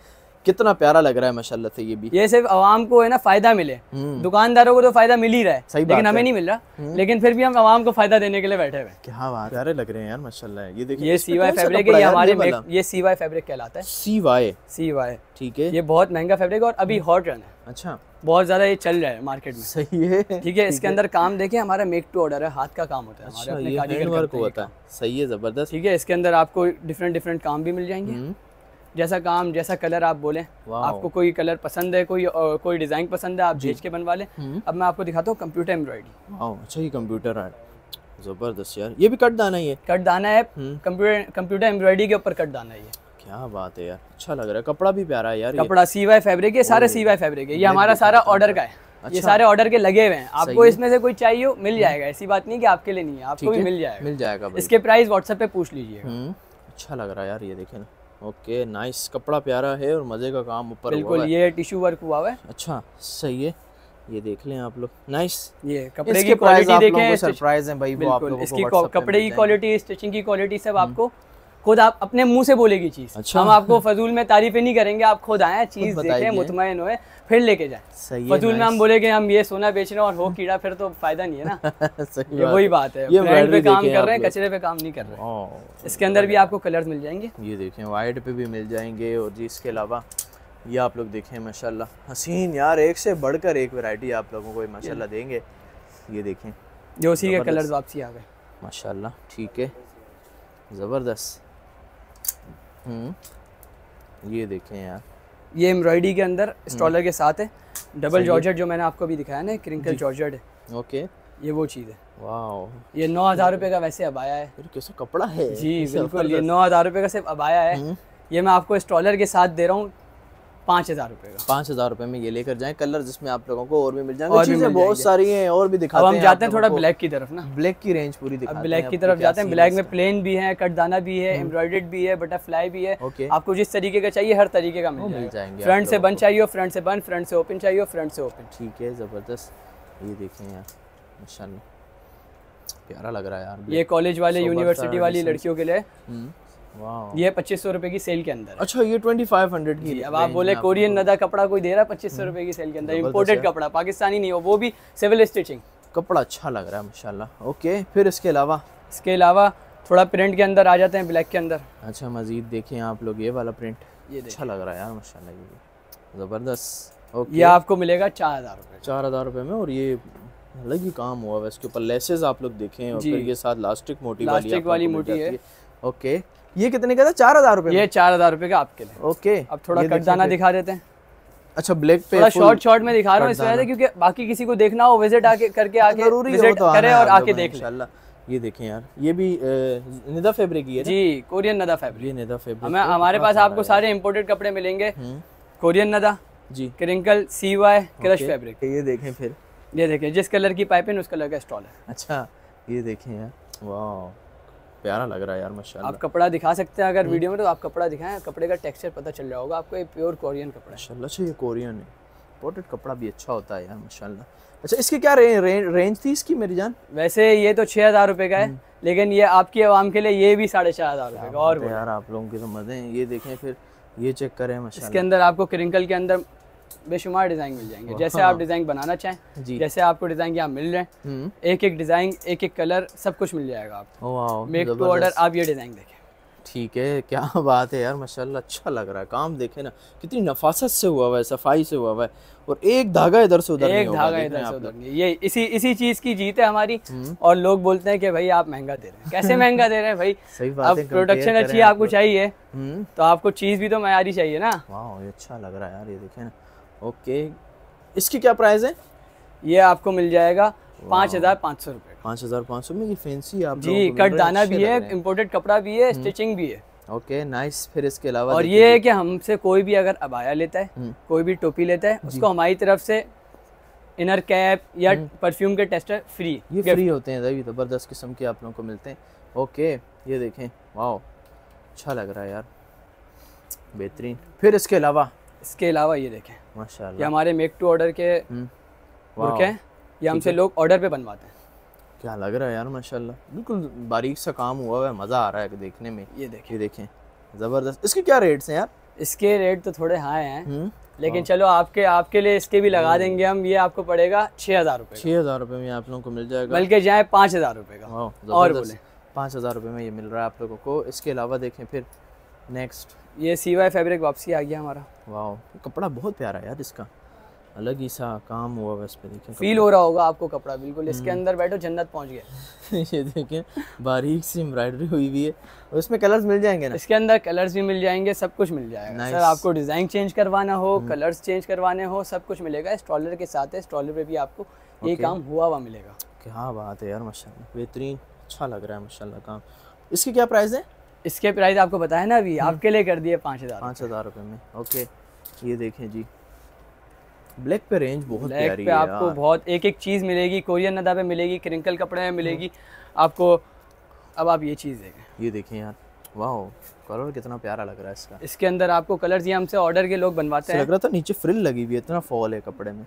Speaker 2: कितना प्यारा लग रहा है माशाल्लाह से ये भी
Speaker 1: ये सिर्फ आवाम को है ना फायदा मिले हम्म। दुकानदारों को तो फायदा मिल ही रहा है सही लेकिन हमें नहीं मिल रहा हम्म। लेकिन फिर भी हम आवाम को फायदा देने के लिए बैठे हुए
Speaker 2: क्या बात प्यारे लग रहे हैं यार माशाल्लाह ये देखिए ये सीवाई फैब्रिक है ये हमारे
Speaker 1: ये सीवाई फैब्रिक कहलाता है सीवाई सीवाई ठीक है ये बहुत महंगा फैब्रिक है और अभी हॉट रन है अच्छा बहुत ज्यादा ये चल रहा है मार्केट में सही है ठीक है इसके अंदर काम देखे हमारा मेक टू ऑर्डर है हाथ का काम होता है अच्छा, हमारे अपने होता है सही है जबरदस्त ठीक है इसके अंदर आपको डिफरेंट डिफरेंट काम भी मिल जाएंगे हम्म। जैसा काम जैसा कलर आप बोलें आपको कोई कलर पसंद है कोई आ, कोई डिज़ाइन पसंद है आप भेज के बनवा लें हम्म। अब मैं आपको दिखाता हूँ कंप्यूटर एम्ब्रॉयडरी अच्छा ही कंप्यूटर आर्ट ज़बरदस्त यार ये भी कट दाना ही है कट दाना है कंप्यूटर कंप्यूटर एम्ब्रॉयडरी के ऊपर कट दाना है
Speaker 2: क्या बात है यार अच्छा लग रहा है कपड़ा भी प्यारा है यार कपड़ा सीवाई
Speaker 1: फैब्रिक है सारे सीवाई फैब्रिक है ये हमारा सारा ऑर्डर का है अच्छा। ये सारे ऑर्डर के लगे हुए हैं आपको इसमें से कोई चाहिए हो मिल जाएगा ऐसी बात नहीं कि आपके लिए नहीं है आपको भी मिल जाएगा मिल जाएगा इसके प्राइस व्हाट्सएप पे पूछ लीजिए हम्म। अच्छा
Speaker 2: लग रहा है यार ये देखे ना ओके नाइस कपड़ा प्यारा है और मज़े का काम ऊपर बिल्कुल ये टिश्यू वर्क हुआ है अच्छा सही है ये देख लें आप लोग नाइस ये कपड़े की क्वालिटी देखें सरप्राइज है भाई वो आप लोगों को इसकी कपड़े की क्वालिटी
Speaker 1: स्टिचिंग की क्वालिटी सब हम्म। आपको खुद आप अपने मुंह से बोलेगी चीज अच्छा हम आपको फजूल में तारीफें नहीं करेंगे आप खुद आए चीज देखें मुतमिन हुए फिर लेके जाए फजूल में हम बोलेंगे हम ये सोना बेच रहे हैं और हो कीड़ा फिर तो फायदा नहीं है ना
Speaker 2: ये वही बात है ये ब्रांड पे काम कर रहे हैं कचरे
Speaker 1: पे काम नहीं कर रहे इसके अंदर भी आपको कलर
Speaker 2: मिल जाएंगे ये देखें वाइट पे भी मिल जाएंगे और जी इसके अलावा ये आप लोग देखें माशाल्लाह हसीन यार एक से बढ़कर एक वेरायटी आप लोगों को माशा देंगे ये देखें जो उसी के कलर वापसी आ गए माशा ठीक है ज़बरदस्त हम्म। ये देखें यार
Speaker 1: ये एम्ब्रॉयडरी के अंदर हम्म। स्टॉलर के साथ है डबल जॉर्जेट जो मैंने आपको अभी दिखाया ना क्रिंकल जॉर्जेट है ओके ये वो चीज़ है वाह ये नौ हज़ार रुपये का वैसे अबाया है कैसा कपड़ा है जी बिल्कुल ये नौ हज़ार रुपये का सिर्फ अबाया है हम्म। ये मैं आपको स्टॉलर के साथ दे रहा हूँ पाँच हज़ार रुपए का
Speaker 2: पाँच हज़ार रुपए में ये लेकर जाएं कलर जिसमें आप लोगों को और भी मिल जाएंगे और भी बहुत सारी हैं और भी
Speaker 1: दिखा हम जाते हैं थोड़ा ब्लैक
Speaker 2: की तरफ ना ब्लैक की रेंज पूरी दिखा ब्लैक की तरफ जाते हैं ब्लैक में
Speaker 1: प्लेन भी है कटदाना भी है एम्ब्रॉयडेड हम्म। भी है बटरफ्लाई भी है आपको जिस तरीके का चाहिए हर तरीके का मिल जाएंगे फ्रंट से बन चाहिए फ्रंट से बन फ्रंट से ओपन चाहिए फ्रंट से ओपन ठीक है ज़बरदस्त ये देखे यार माशा
Speaker 2: प्यारा लग रहा है यार ये कॉलेज वाले यूनिवर्सिटी वाली लड़कियों के लिए हम्म।
Speaker 1: ये पच्चीस सौ रुपए की सेल के अंदर अच्छा ये ट्वेंटी फाइव हंड्रेड की अब आप बोले कोरियन नदा कपड़ा कोई दे रहा है पच्चीस सौ हम्म। रुपए की सेल के अंदर इम्पोर्टेड कपड़ा पाकिस्तानी नहीं हो वो भी सिविल स्टिचिंग कपड़ा अच्छा लग रहा है माशाल्लाह ओके फिर इसके अलावा इसके अलावा थोड़ा प्रिंट के अंदर आ जाते हैं ब्लैक के अंदर
Speaker 2: अच्छा मजीद देखे आप लोग ये वाला प्रिंट ये अच्छा लग रहा है यार माशाल्लाह ये ज़बरदस्त ओके ये आपको
Speaker 1: मिलेगा चार हज़ार
Speaker 2: रुपये चार हज़ार रुपये में और ये अलग ही काम हुआ इसके ऊपर लेसेज आप लोग देखे और फिर ये साथ लास्टिक मोटी लास्टिक वाली, वाली मोटी है ओके ये कितने
Speaker 1: का था चार हजार रुपए ये चार हजार रुपए का आपके लिए ओके अब थोड़ा कट दाना दिखा देते हैं अच्छा ब्लैक पे शॉर्ट शॉर्ट में दिखा रहा हूँ क्योंकि बाकी किसी को देखना हो विजिट आके करके आके जरूरी विजिट तो करे और आके देख
Speaker 2: ये देखें यार ये भी निदा फैब्रिक ही है जी कोरियन नदा फैब्रिक
Speaker 1: ये निदा फैब्रिक हमें तो हमारे पास आपको सारे इम्पोर्टेड कपड़े मिलेंगे कोरियन हम्म। नदा जी crinkle c y crush fabric ये देखें फिर ये देखें जिस कलर की पाइपिंग उस कलर का स्टॉल है
Speaker 2: अच्छा ये देखें यार वाह प्यारा लग रहा है यार माशाल्लाह आप
Speaker 1: कपड़ा दिखा सकते हैं अगर वीडियो में तो आप कपड़ा दिखाएं कपड़े का टेक्सचर पता चल जाएगा आपको ये प्योर कोरियन कपड़ा
Speaker 2: है अच्छा ये कोरियन है
Speaker 1: पोर्ट्रेट कपड़ा भी अच्छा होता है यार माशाल्लाह
Speaker 2: अच्छा इसकी क्या रे, रे, रेंज थी इसकी मेरी जान
Speaker 1: वैसे ये तो छः हज़ार रुपये का है हम्म। लेकिन ये आपकी आवाम के लिए ये भी साढ़े चार हज़ार रुपये का और यार
Speaker 2: आप लोगों की तो मज़े ये देखें फिर ये चेक करें इसके अंदर
Speaker 1: आपको क्रिंकल के अंदर बेशुमार डिज़ाइन मिल जाएंगे जैसे हाँ। आप डिज़ाइन बनाना चाहें जैसे आपको डिज़ाइन यहाँ मिल रहे हैं हम्म। एक एक डिज़ाइन एक एक कलर सब कुछ मिल जाएगा आपको मेक टू ऑर्डर आप ये डिज़ाइन देखें
Speaker 2: ठीक है क्या बात है यार माशाल्लाह अच्छा लग रहा है काम देखे ना कितनी नफासत से हुआ हुआ है सफाई से हुआ हुआ है और एक धागा इधर से उधर एक धागा इधर से उधर
Speaker 1: ये इसी इसी चीज की जीत है हमारी हम्म। और लोग बोलते हैं कि भाई आप महंगा दे रहे हैं कैसे महंगा दे रहे हैं भाई सही बात है प्रोडक्शन अच्छी आपको चाहिए हम्म। तो आपको चीज भी तो मैारी चाहिए ना
Speaker 2: वाह अच्छा लग रहा है यार ये देखे ना
Speaker 1: ओके इसकी क्या प्राइस है ये आपको मिल जाएगा पाँच हज़ार पाँच सौ रुपये
Speaker 2: पाँच हज़ार पाँच सौ में ये फैंसी आप जी कट दाना भी है
Speaker 1: इम्पोर्टेड कपड़ा भी है स्टिचिंग हम्म। भी है
Speaker 2: ओके नाइस फिर इसके अलावा और ये
Speaker 1: है कि हमसे कोई भी अगर अबाया लेता है हम्म। कोई भी टोपी लेता है उसको हमारी तरफ से इनर कैप या परफ्यूम हम्म। के टेस्टर फ्री ये फ्री
Speaker 2: होते हैं तभी ज़बरदस्त किस्म के आप लोगों को मिलते हैं ओके ये देखें वाह अच्छा लग रहा है यार बेहतरीन
Speaker 1: फिर इसके अलावा इसके अलावा ये देखें
Speaker 2: माशाल्लाह ये हमारे
Speaker 1: मेक टू ऑर्डर के
Speaker 2: बुरके हम्म। हैं ये हमसे लोग ऑर्डर पे बनवाते हैं क्या लग रहा है यार माशाल्लाह बिल्कुल बारीक सा काम हुआ है मज़ा आ रहा है देखने में ये देखें ये देखें
Speaker 1: ज़बरदस्त इसके क्या रेट्स हैं यार इसके रेट तो थोड़े हाई हैं हम्म। लेकिन हाँ। चलो आपके आपके लिए इसके भी लगा हम्म। देंगे हम ये आपको पड़ेगा छः हज़ार रुपये छः हज़ार रुपये में आप लोगों को मिल जाएगा बल्कि जाए पाँच हज़ार
Speaker 2: रुपये का और बोले पाँच हज़ार रुपये में ये मिल रहा है आप लोगों को इसके अलावा देखें फिर नेक्स्ट ये सी वाई फैब्रिक वापसी आ गया हमारा वाह कपड़ा बहुत प्यारा है यार इसका अलग ही सा काम हुआ है इस पर देखिए फील हो रहा
Speaker 1: होगा आपको कपड़ा बिल्कुल इसके हम्म। अंदर बैठो जन्नत पहुंच गए
Speaker 2: ये देखें बारीक सी एम्ब्रॉयडरी हुई हुई है और इसमें कलर्स मिल जाएंगे ना इसके
Speaker 1: अंदर कलर्स भी मिल जाएंगे सब कुछ मिल जाएगा सर आपको डिज़ाइन चेंज करवाना हो कलर्स हम्म। चेंज करवाने हो सब कुछ मिलेगा स्ट्रॉलर के साथ है स्ट्रॉलर पर भी आपको ये काम हुआ हुआ मिलेगा
Speaker 2: क्या बात है यार माशा बेहतरीन अच्छा लग रहा है माशा काम इसकी क्या प्राइस है इसके प्राइस आपको
Speaker 1: बताया ना अभी हम्म। आपके लिए कर दिए पाँच हज़ार
Speaker 2: पाँच हज़ार रुपये में ओके ये देखें जी ब्लैक पे रेंज बहुत ब्लैक प्यारी पे आपको
Speaker 1: बहुत एक एक चीज़ मिलेगी कोरियन नदा पे मिलेगी क्रिंकल कपड़े में मिलेगी हम्म। आपको अब आप
Speaker 2: ये चीज़ देखें ये देखें यार वाह
Speaker 1: कलर कितना प्यारा लग रहा है इसका इसके अंदर आपको कलर ये हमसे ऑर्डर के लोग बनवाते हैं लग रहा
Speaker 2: था नीचे फ्रिल लगी हुई है इतना फॉल है कपड़े में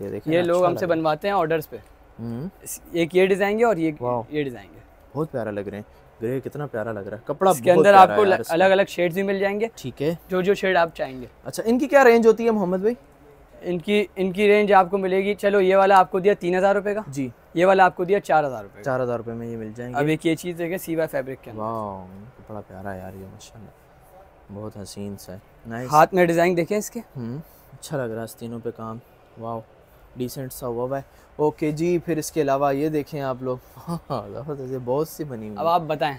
Speaker 2: ये देखिए ये लोग अच्छा हमसे
Speaker 1: बनवाते हैं ऑर्डर पे
Speaker 2: हम्म।
Speaker 1: एक ये डिज़ाइन
Speaker 2: और ये ये डिज़ाइन बहुत प्यारा लग रहे हैं ग्रे कितना प्यारा लग रहा है कपड़ा इसके अंदर आपको अलग
Speaker 1: अलग शेड भी मिल जाएंगे ठीक है जो जो शेड आप चाहेंगे अच्छा इनकी क्या रेंज होती है मोहम्मद भाई इनकी इनकी रेंज आपको मिलेगी चलो ये वाला आपको दिया तीन हजार रुपए का जी ये वाला आपको दिया चार हजार रुपए चार
Speaker 2: हजार रुपए में ये मिल जाएंगे अब एक ये चीज देखें सीवा फैब्रिक के वाह बड़ा प्यारा यार ये माशाल्लाह बहुत हसीन सा है हाथ में डिजाइन देखें इसके हम्म, अच्छा लग रहा है तीनों पे काम वाह डिसेंट सा हुआ है ओके जी फिर इसके अलावा ये देखें आप लोग
Speaker 1: हाँ, हाँ, ज़बरदस्त बहुत सी बनी हुई अब आप बताएं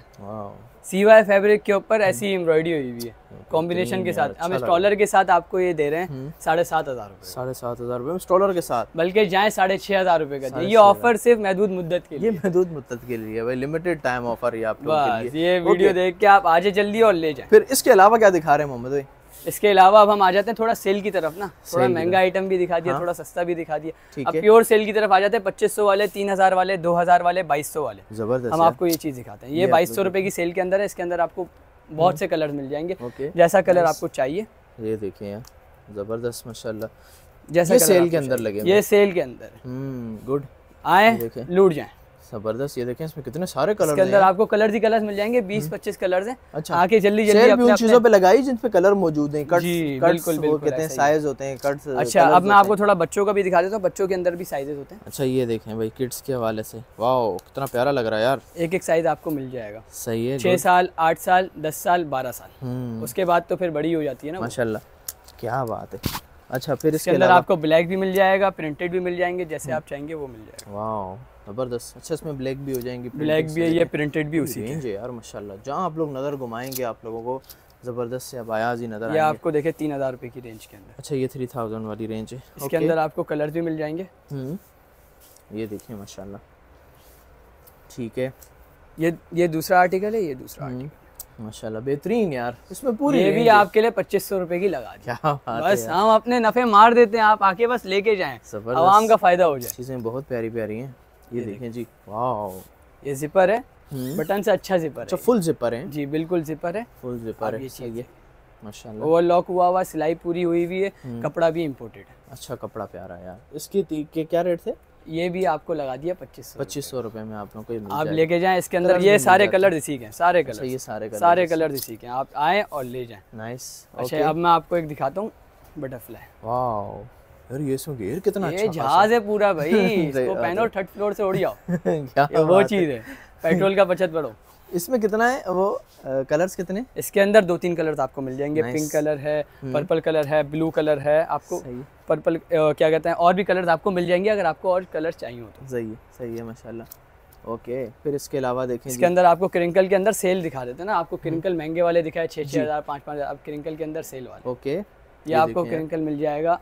Speaker 1: सीवा हाँ। फैब्रिक के ऊपर ऐसी एम्ब्रॉयडरी हुई हुई है कॉम्बिनेशन के साथ हम स्टॉलर अच्छा के साथ आपको ये दे रहे हैं हम्म। साढ़े सात हज़ार रुपये साढ़े सात हज़ार रूपए स्टॉलर के साथ बल्कि जाए साढ़े छह हज़ार रूपए का ये ऑफर सिर्फ महदूद मुद्दत के लिए
Speaker 2: महदूद मुद्दत के लिए भाई लिमिटेड टाइम ऑफर ये आप ये वीडियो
Speaker 1: देख के आप आज जल्दी और ले जाए
Speaker 2: फिर इसके अलावा क्या दिखा रहे हैं मोहम्मद भाई
Speaker 1: इसके अलावा अब हम आ जाते हैं थोड़ा सेल की तरफ ना थोड़ा महंगा आइटम भी दिखा दिया हाँ? थोड़ा सस्ता भी दिखा दिया अब प्योर सेल की तरफ आ जाते हैं पच्चीस सौ वाले तीन हजार वाले दो हजार वाले बाईस सौ वाले जबरदस्त हम आपको ये चीज दिखाते हैं ये बाईस सौ रुपए की सेल के अंदर है इसके अंदर आपको बहुत हम्म। से कलर मिल जाएंगे जैसा कलर आपको चाहिए
Speaker 2: ये देखिए जबरदस्त माशाल्लाह जैसा सेल के अंदर लगे ये
Speaker 1: सेल के अंदर गुड हम्म, आए लूट जाए
Speaker 2: जबरदस्त ये देखें इसमें कितने सारे कलर इसके अंदर
Speaker 1: आपको कलर ही कलर मिल जाएंगे बीस हम्म। पच्चीस कलर हैं
Speaker 2: अच्छा आके जल्दी जल्दी अपने उन चीजों पे लगाई जिनपे कलर मौजूद हैं कट्स बिल्कुल कहते हैं साइज होते हैं कट्स अच्छा अब मैं आपको
Speaker 1: थोड़ा बच्चों का भी दिखा देता हूँ बच्चों के अंदर भी साइजेस होते
Speaker 2: हैं अच्छा ये देखें भाई किड्स के हवाले से वाह कितना प्यारा लग रहा है यार
Speaker 1: एक एक साइज आपको मिल जाएगा सही है छह साल आठ साल दस साल बारह साल हम्म। उसके बाद तो फिर बड़ी हो जाती है ना
Speaker 2: माशाला क्या बात है अच्छा फिर इसके अंदर आपको
Speaker 1: ब्लैक भी मिल जाएगा प्रिंटेड भी मिल जाएंगे जैसे हम्म। आप चाहेंगे वो मिल
Speaker 2: जाएगा वाह ज़बरदस्त अच्छा इसमें ब्लैक भी हो जाएंगी ब्लैक भी है ये प्रिंटेड भी उसी रेंज है यार माशाल्लाह जहाँ आप लोग नज़र घुमाएंगे आप लोगों को ज़बरदस्त से आयाज ही नज़र ये आपको
Speaker 1: देखे तीन हज़ार रुपये की रेंज के अंदर
Speaker 2: अच्छा ये थ्री थाउजेंड वाली रेंज
Speaker 1: है इसके अंदर आपको कलर भी मिल जाएंगे
Speaker 2: हम्म। ये देखिए माशाल्लाह ठीक है ये ये दूसरा आर्टिकल है ये दूसरा आर्टिकल हम्म। माशाल्लाह बेहतरीन
Speaker 1: यार इसमें पूरी ये भी आपके लिए पच्चीस सौ रुपए की लगा दी बस हम अपने नफे मार देते हैं आप आके बस लेके जाएं आवाम का
Speaker 2: फायदा हो जाए चीजें बहुत प्यारी प्यारी हैं ये देखें जी वाह ये जिपर है हम्म। बटन
Speaker 1: से अच्छा जिपर अच्छा फुल जिपर है जी बिल्कुल जिपर है फुल
Speaker 2: जिपर है सही है माशाल्लाह ओवर
Speaker 1: लॉक हुआ हुआ सिलाई पूरी हुई हुई है हम्म। कपड़ा भी इम्पोर्टेड है
Speaker 2: अच्छा कपड़ा प्यारा यार
Speaker 1: इसकी के क्या रेट थे ये भी आपको लगा दिया पच्चीस
Speaker 2: पच्चीस सौ रुपए में आप लोग को आप लेके जाएं इसके अंदर ये सारे कलर इसी के सारे अच्छा, कलर ये सारे कलर सारे कलर इसी
Speaker 1: के आप आए और ले जाएं नाइस अच्छा अब मैं आपको एक दिखाता हूँ बटरफ्लाई वाह
Speaker 2: यार ये इसमें गियर कितना ये अच्छा जहाज है पूरा भाई इसको पहनो
Speaker 1: थर्ड फ्लोर से उड़ जाओ
Speaker 2: क्या वो चीज है पेट्रोल
Speaker 1: का बचत बढ़ो इसमें कितना है वो आ, कलर्स कितने इसके अंदर दो तीन कलर्स आपको मिल जाएंगे पिंक कलर है पर्पल हम्म। कलर है ब्लू कलर है आपको पर्पल क्या कहते हैं और भी कलर्स आपको मिल जाएंगे अगर आपको और कलर्स चाहिए हो
Speaker 2: तो सही है सही है माशाल्लाह ओके फिर इसके अलावा देखिए इसके अंदर
Speaker 1: आपको क्रिंकल के अंदर सेल दिखा देते हैं ना आपको क्रिंकल हम्म। महंगे वाले दिखाए छः छः हज़ार पाँच पाँच हज़ार आप क्रिंकल के अंदर सेल वाले
Speaker 2: ओके ये आपको क्रिंकल
Speaker 1: मिल जाएगा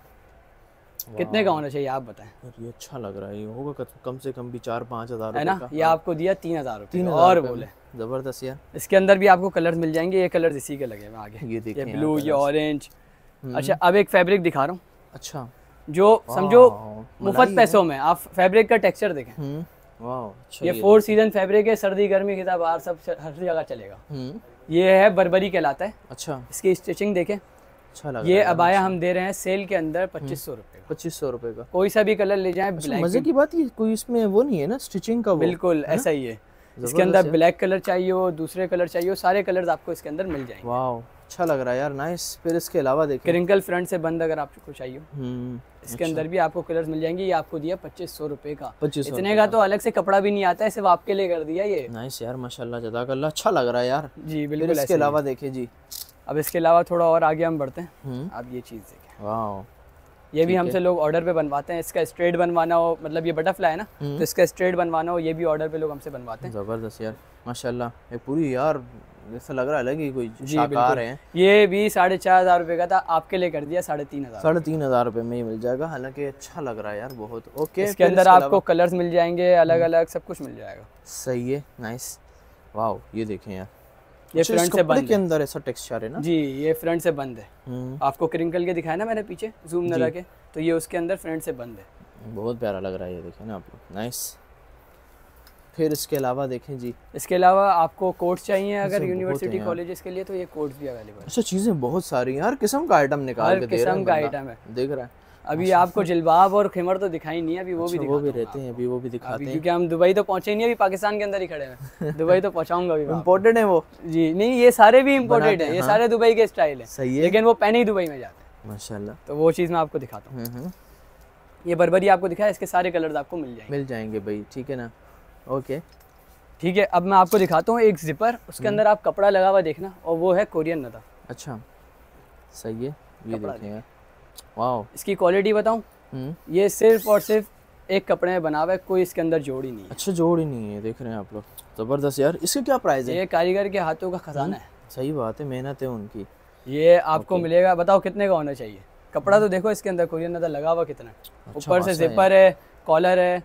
Speaker 1: कितने का होना चाहिए आप बताएं
Speaker 2: ये अच्छा लग रहा है ये होगा कम से कम भी चार पाँच हज़ार है ना ये
Speaker 1: हाँ। आपको दिया तीन हज़ार रुपये और बोले ज़बरदस्त यार इसके अंदर भी आपको कलर्स मिल जाएंगे ये कलर्स इसी के लगे आगे ये देखिए ब्लू ये ऑरेंज हम्म। अच्छा अब एक फैब्रिक दिखा रहा हूँ अच्छा जो समझो मुफ्त पैसों में आप फैब्रिक का टेक्सचर देखें हम्म। अच्छा ये फोर सीजन फैब्रिक है सर्दी गर्मी के खिताब हर सब हर जगह चलेगा हम्म। ये है बरबरी कहलाता है अच्छा इसकी स्टिचिंग देखें अच्छा लग ये अबाया हम दे रहे हैं सेल के अंदर हम्म। पच्चीस सौ रुपए पच्चीस सौ रुपए का कोई सा भी कलर ले जाए अच्छा, मजे की बात ये कोई इसमें वो नहीं है ना स्टिचिंग का बिल्कुल ऐसा ही है इसके अंदर ब्लैक कलर चाहिए हो दूसरे कलर चाहिए हो सारे कलर आपको इसके अंदर मिल जाएंगे वाह अच्छा लग रहा है यार नाइस फिर इसके अलावा देखिए क्रिंकल फ्रंट से बंद अगर आपको चाहिए हम्म इसके अच्छा। अंदर भी आपको कलर्स मिल जाएंगे ये आपको दिया पच्चीस सौ रुपए का पच्चीस इतने का तो अलग से कपड़ा भी नहीं आता है सिर्फ आपके लिए कर दिया ये
Speaker 2: नाइस यार माशाल्लाह जदाकल्ला अच्छा लग रहा है यार
Speaker 1: जी बिल्कुल इसके अलावा देखिए जी अब इसके अलावा थोड़ा और आगे हम बढ़ते हैं हम्म। आप ये चीज़
Speaker 2: देखें ये भी हमसे लोग
Speaker 1: ऑर्डर पे बनवाते हैं इसका स्ट्रेट बनवाना हो मतलब ये बटरफ्लाई है ना हम्म। तो इसका स्ट्रेट बनवाना हो ये भी ऑर्डर पे लोग हमसे बनवाते
Speaker 2: हैं ज़बरदस्त यार माशाल्लाह ये पूरी यार ऐसा लग रहा है अलग ही कोई जी रहे हैं
Speaker 1: ये भी साढ़े चार हज़ार रुपये का था आपके लिए कर दिया साढ़े तीन हज़ार
Speaker 2: साढ़े तीन हज़ार रुपये में ही मिल
Speaker 1: जाएगा हालांकि अच्छा लग रहा है यार बहुत ओके इसके अंदर आपको कलर्स मिल जाएंगे अलग हम्म। अलग सब कुछ मिल जाएगा
Speaker 2: सही है नाइस वाह ये देखें यार ये फ्रंट से बंद के अंदर
Speaker 1: ऐसा टेक्सचर है ना जी ये फ्रंट से बंद है हम्म। आपको क्रिंकल के दिखाया ना मैंने पीछे जूम लगा के तो ये उसके अंदर फ्रंट से बंद
Speaker 2: है बहुत प्यारा लग रहा है ये देखिए ना आप लोग नाइस फिर इसके अलावा देखें जी इसके अलावा आपको कोट चाहिए अच्छा, अगर यूनिवर्सिटी कॉलेजेस
Speaker 1: के लिए तो ये कोट भी अवेलेबल
Speaker 2: अच्छा चीज़ें बहुत सारी हैं हर किस्म का आइटम निकाल हर किस्म का आइटम है देख रहा है अभी आपको
Speaker 1: जिलबाब और खिमर तो दिखाई नहीं है अभी वो भी अच्छा, वो भी रहते हैं अभी वो भी दिखाते हैं क्योंकि हम दुबई तो पहुंचे नहीं अभी पाकिस्तान के अंदर ही खड़े हैं दुबई तो पहुंचाऊंगा अभी इम्पोर्टेड है वो जी नहीं ये सारे भी इम्पोर्टेड है ये हाँ। सारे दुबई के स्टाइल है सही है लेकिन वो पहने ही दुबई में जाते हैं माशाल्लाह तो वो चीज़ मैं आपको दिखाता हूँ हम्म, हम्म। ये बरबरी आपको दिखा इसके सारे कलर्स आपको मिल जाएंगे मिल जाएंगे भाई ठीक है ना ओके ठीक है अब मैं आपको दिखाता हूँ एक जिपर उसके हम्म। अंदर आप कपड़ा लगा हुआ देखना और वो है कोरियन नदा अच्छा सही है ये देखेंगे वाह इसकी क्वालिटी बताऊँ हम्म। ये सिर्फ और सिर्फ एक कपड़े में बना हुआ है कोई इसके अंदर जोड़ ही नहीं है
Speaker 2: अच्छा जोड़ ही नहीं है देख रहे हैं आप लोग ज़बरदस्त यार इसके क्या प्राइस है ये
Speaker 1: कारीगर के हाथों का खजाना हम्म। है
Speaker 2: सही बात है मेहनत है उनकी
Speaker 1: ये आपको मिलेगा बताओ कितने का होना चाहिए कपड़ा तो हम्म। देखो इसके अंदर कोरियन तो अंदर लगा हुआ कितना अच्छा, ऊपर से जिपर है कॉलर है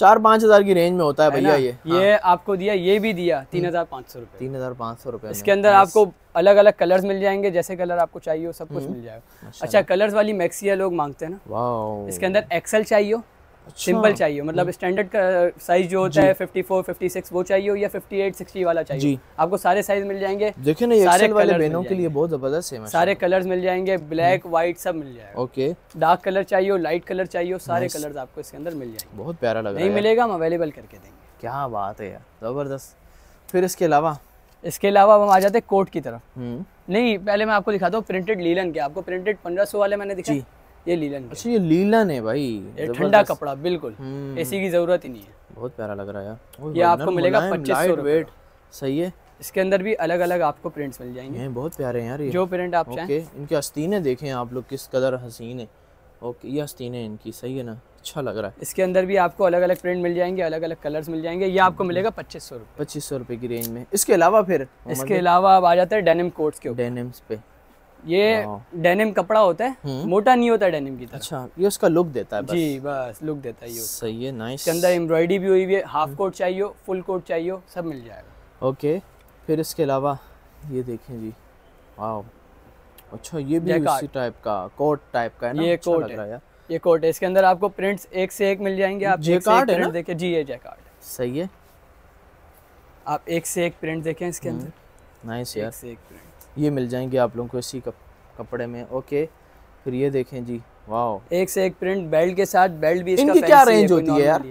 Speaker 2: चार पाँच हजार की रेंज में होता है भैया ये ये
Speaker 1: हाँ। आपको दिया ये भी दिया तीन हजार पाँच सौ रूपये तीन हजार पाँच सौ रूपये इसके अंदर आपको अलग अलग कलर्स मिल जाएंगे जैसे कलर आपको चाहिए हो सब कुछ हम्म। मिल जाएगा अच्छा कलर्स अच्छा, वाली मैक्सिया लोग मांगते हैं ना इसके अंदर एक्सल चाहिए हो अच्छा। सिंपल चाहिए मतलब स्टैंडर्ड हम्म। साइज जो होता है 54, 56 वो चाहिए या 58, 60 वाला चाहिए आपको सारे साइज मिल जाएंगे देखिए ना सारे वाले बहनों के लिए
Speaker 2: बहुत जबरदस्त है सारे
Speaker 1: कलर्स मिल जाएंगे ब्लैक हम्म। व्हाइट सब मिल जाएगा ओके डार्क कलर चाहिए लाइट कलर चाहिए सारे कलर्स आपको इसके अंदर मिल जाएंगे बहुत प्यारा लग रहा है नहीं मिलेगा हम अवेलेबल करके देंगे क्या बात है यार जबरदस्त फिर इसके अलावा इसके अलावा अब हम आ जाते हैं कोट की तरफ हम्म। नहीं पहले मैं आपको दिखाता हूँ प्रिंटेड लीलन के आपको प्रिंटेड पंद्रह सौ वाले मैंने दिखाई ये लीलन अच्छा ये
Speaker 2: लीलन है भाई ये ठंडा कपड़ा बिल्कुल हम्म। एसी
Speaker 1: की जरूरत ही नहीं है
Speaker 2: बहुत प्यारा लग रहा है ये आपको मिलेगा पच्चीस सौ सही है
Speaker 1: इसके अंदर भी अलग अलग आपको प्रिंट्स मिल जाएंगे बहुत प्यारे हैं यार ये जो प्रिंट आप चाहें
Speaker 2: इनके अस्तीने देखें आप लोग किस कदर हसीन है ओके यस तीन है इनकी सही है ना अच्छा लग रहा है
Speaker 1: इसके अंदर भी आपको अलग अलग प्रिंट मिल जाएंगे अलग अलग कलर्स मिल जाएंगे ये आपको मिलेगा पच्चीस सौ रुपये
Speaker 2: पच्चीस सौ रुपये की रेंज में
Speaker 1: इसके अलावा फिर इसके अलावा आप आ जाते हैं डेनिम कोट्स के डेनिम्स पे ये डेनिम हाँ। कपड़ा होता है हम्म। मोटा नहीं होता डेनिम की तरह अच्छा ये उसका लुक देता है बस। जी बस लुक देता है ये सही है नाइस इसके अंदर एम्ब्रॉयडरी भी हुई है हाफ हम्म। कोट चाहिए फुल कोट चाहिए सब मिल जाएगा
Speaker 2: ओके फिर इसके अलावा ये देखें जी वाह अच्छा ये भी उसी टाइप का कोट टाइप का है ना ये अच्छा कोट है यार
Speaker 1: ये कोट है इसके अंदर आपको प्रिंट्स एक से एक मिल जाएंगे आप जे कार्ड है ना देखिए जी ये जे जैकार्ड सही है आप एक से एक प्रिंट देखें इसके अंदर
Speaker 2: नाइस हम्म। यार एक से एक प्रिंट ये मिल जाएंगे आप लोगों को इसी कपड़े में ओके फिर ये देखें जी वाह एक
Speaker 1: से एक प्रिंट बेल्ट के साथ बेल्ट भी इसका क्या रेंज होती है यार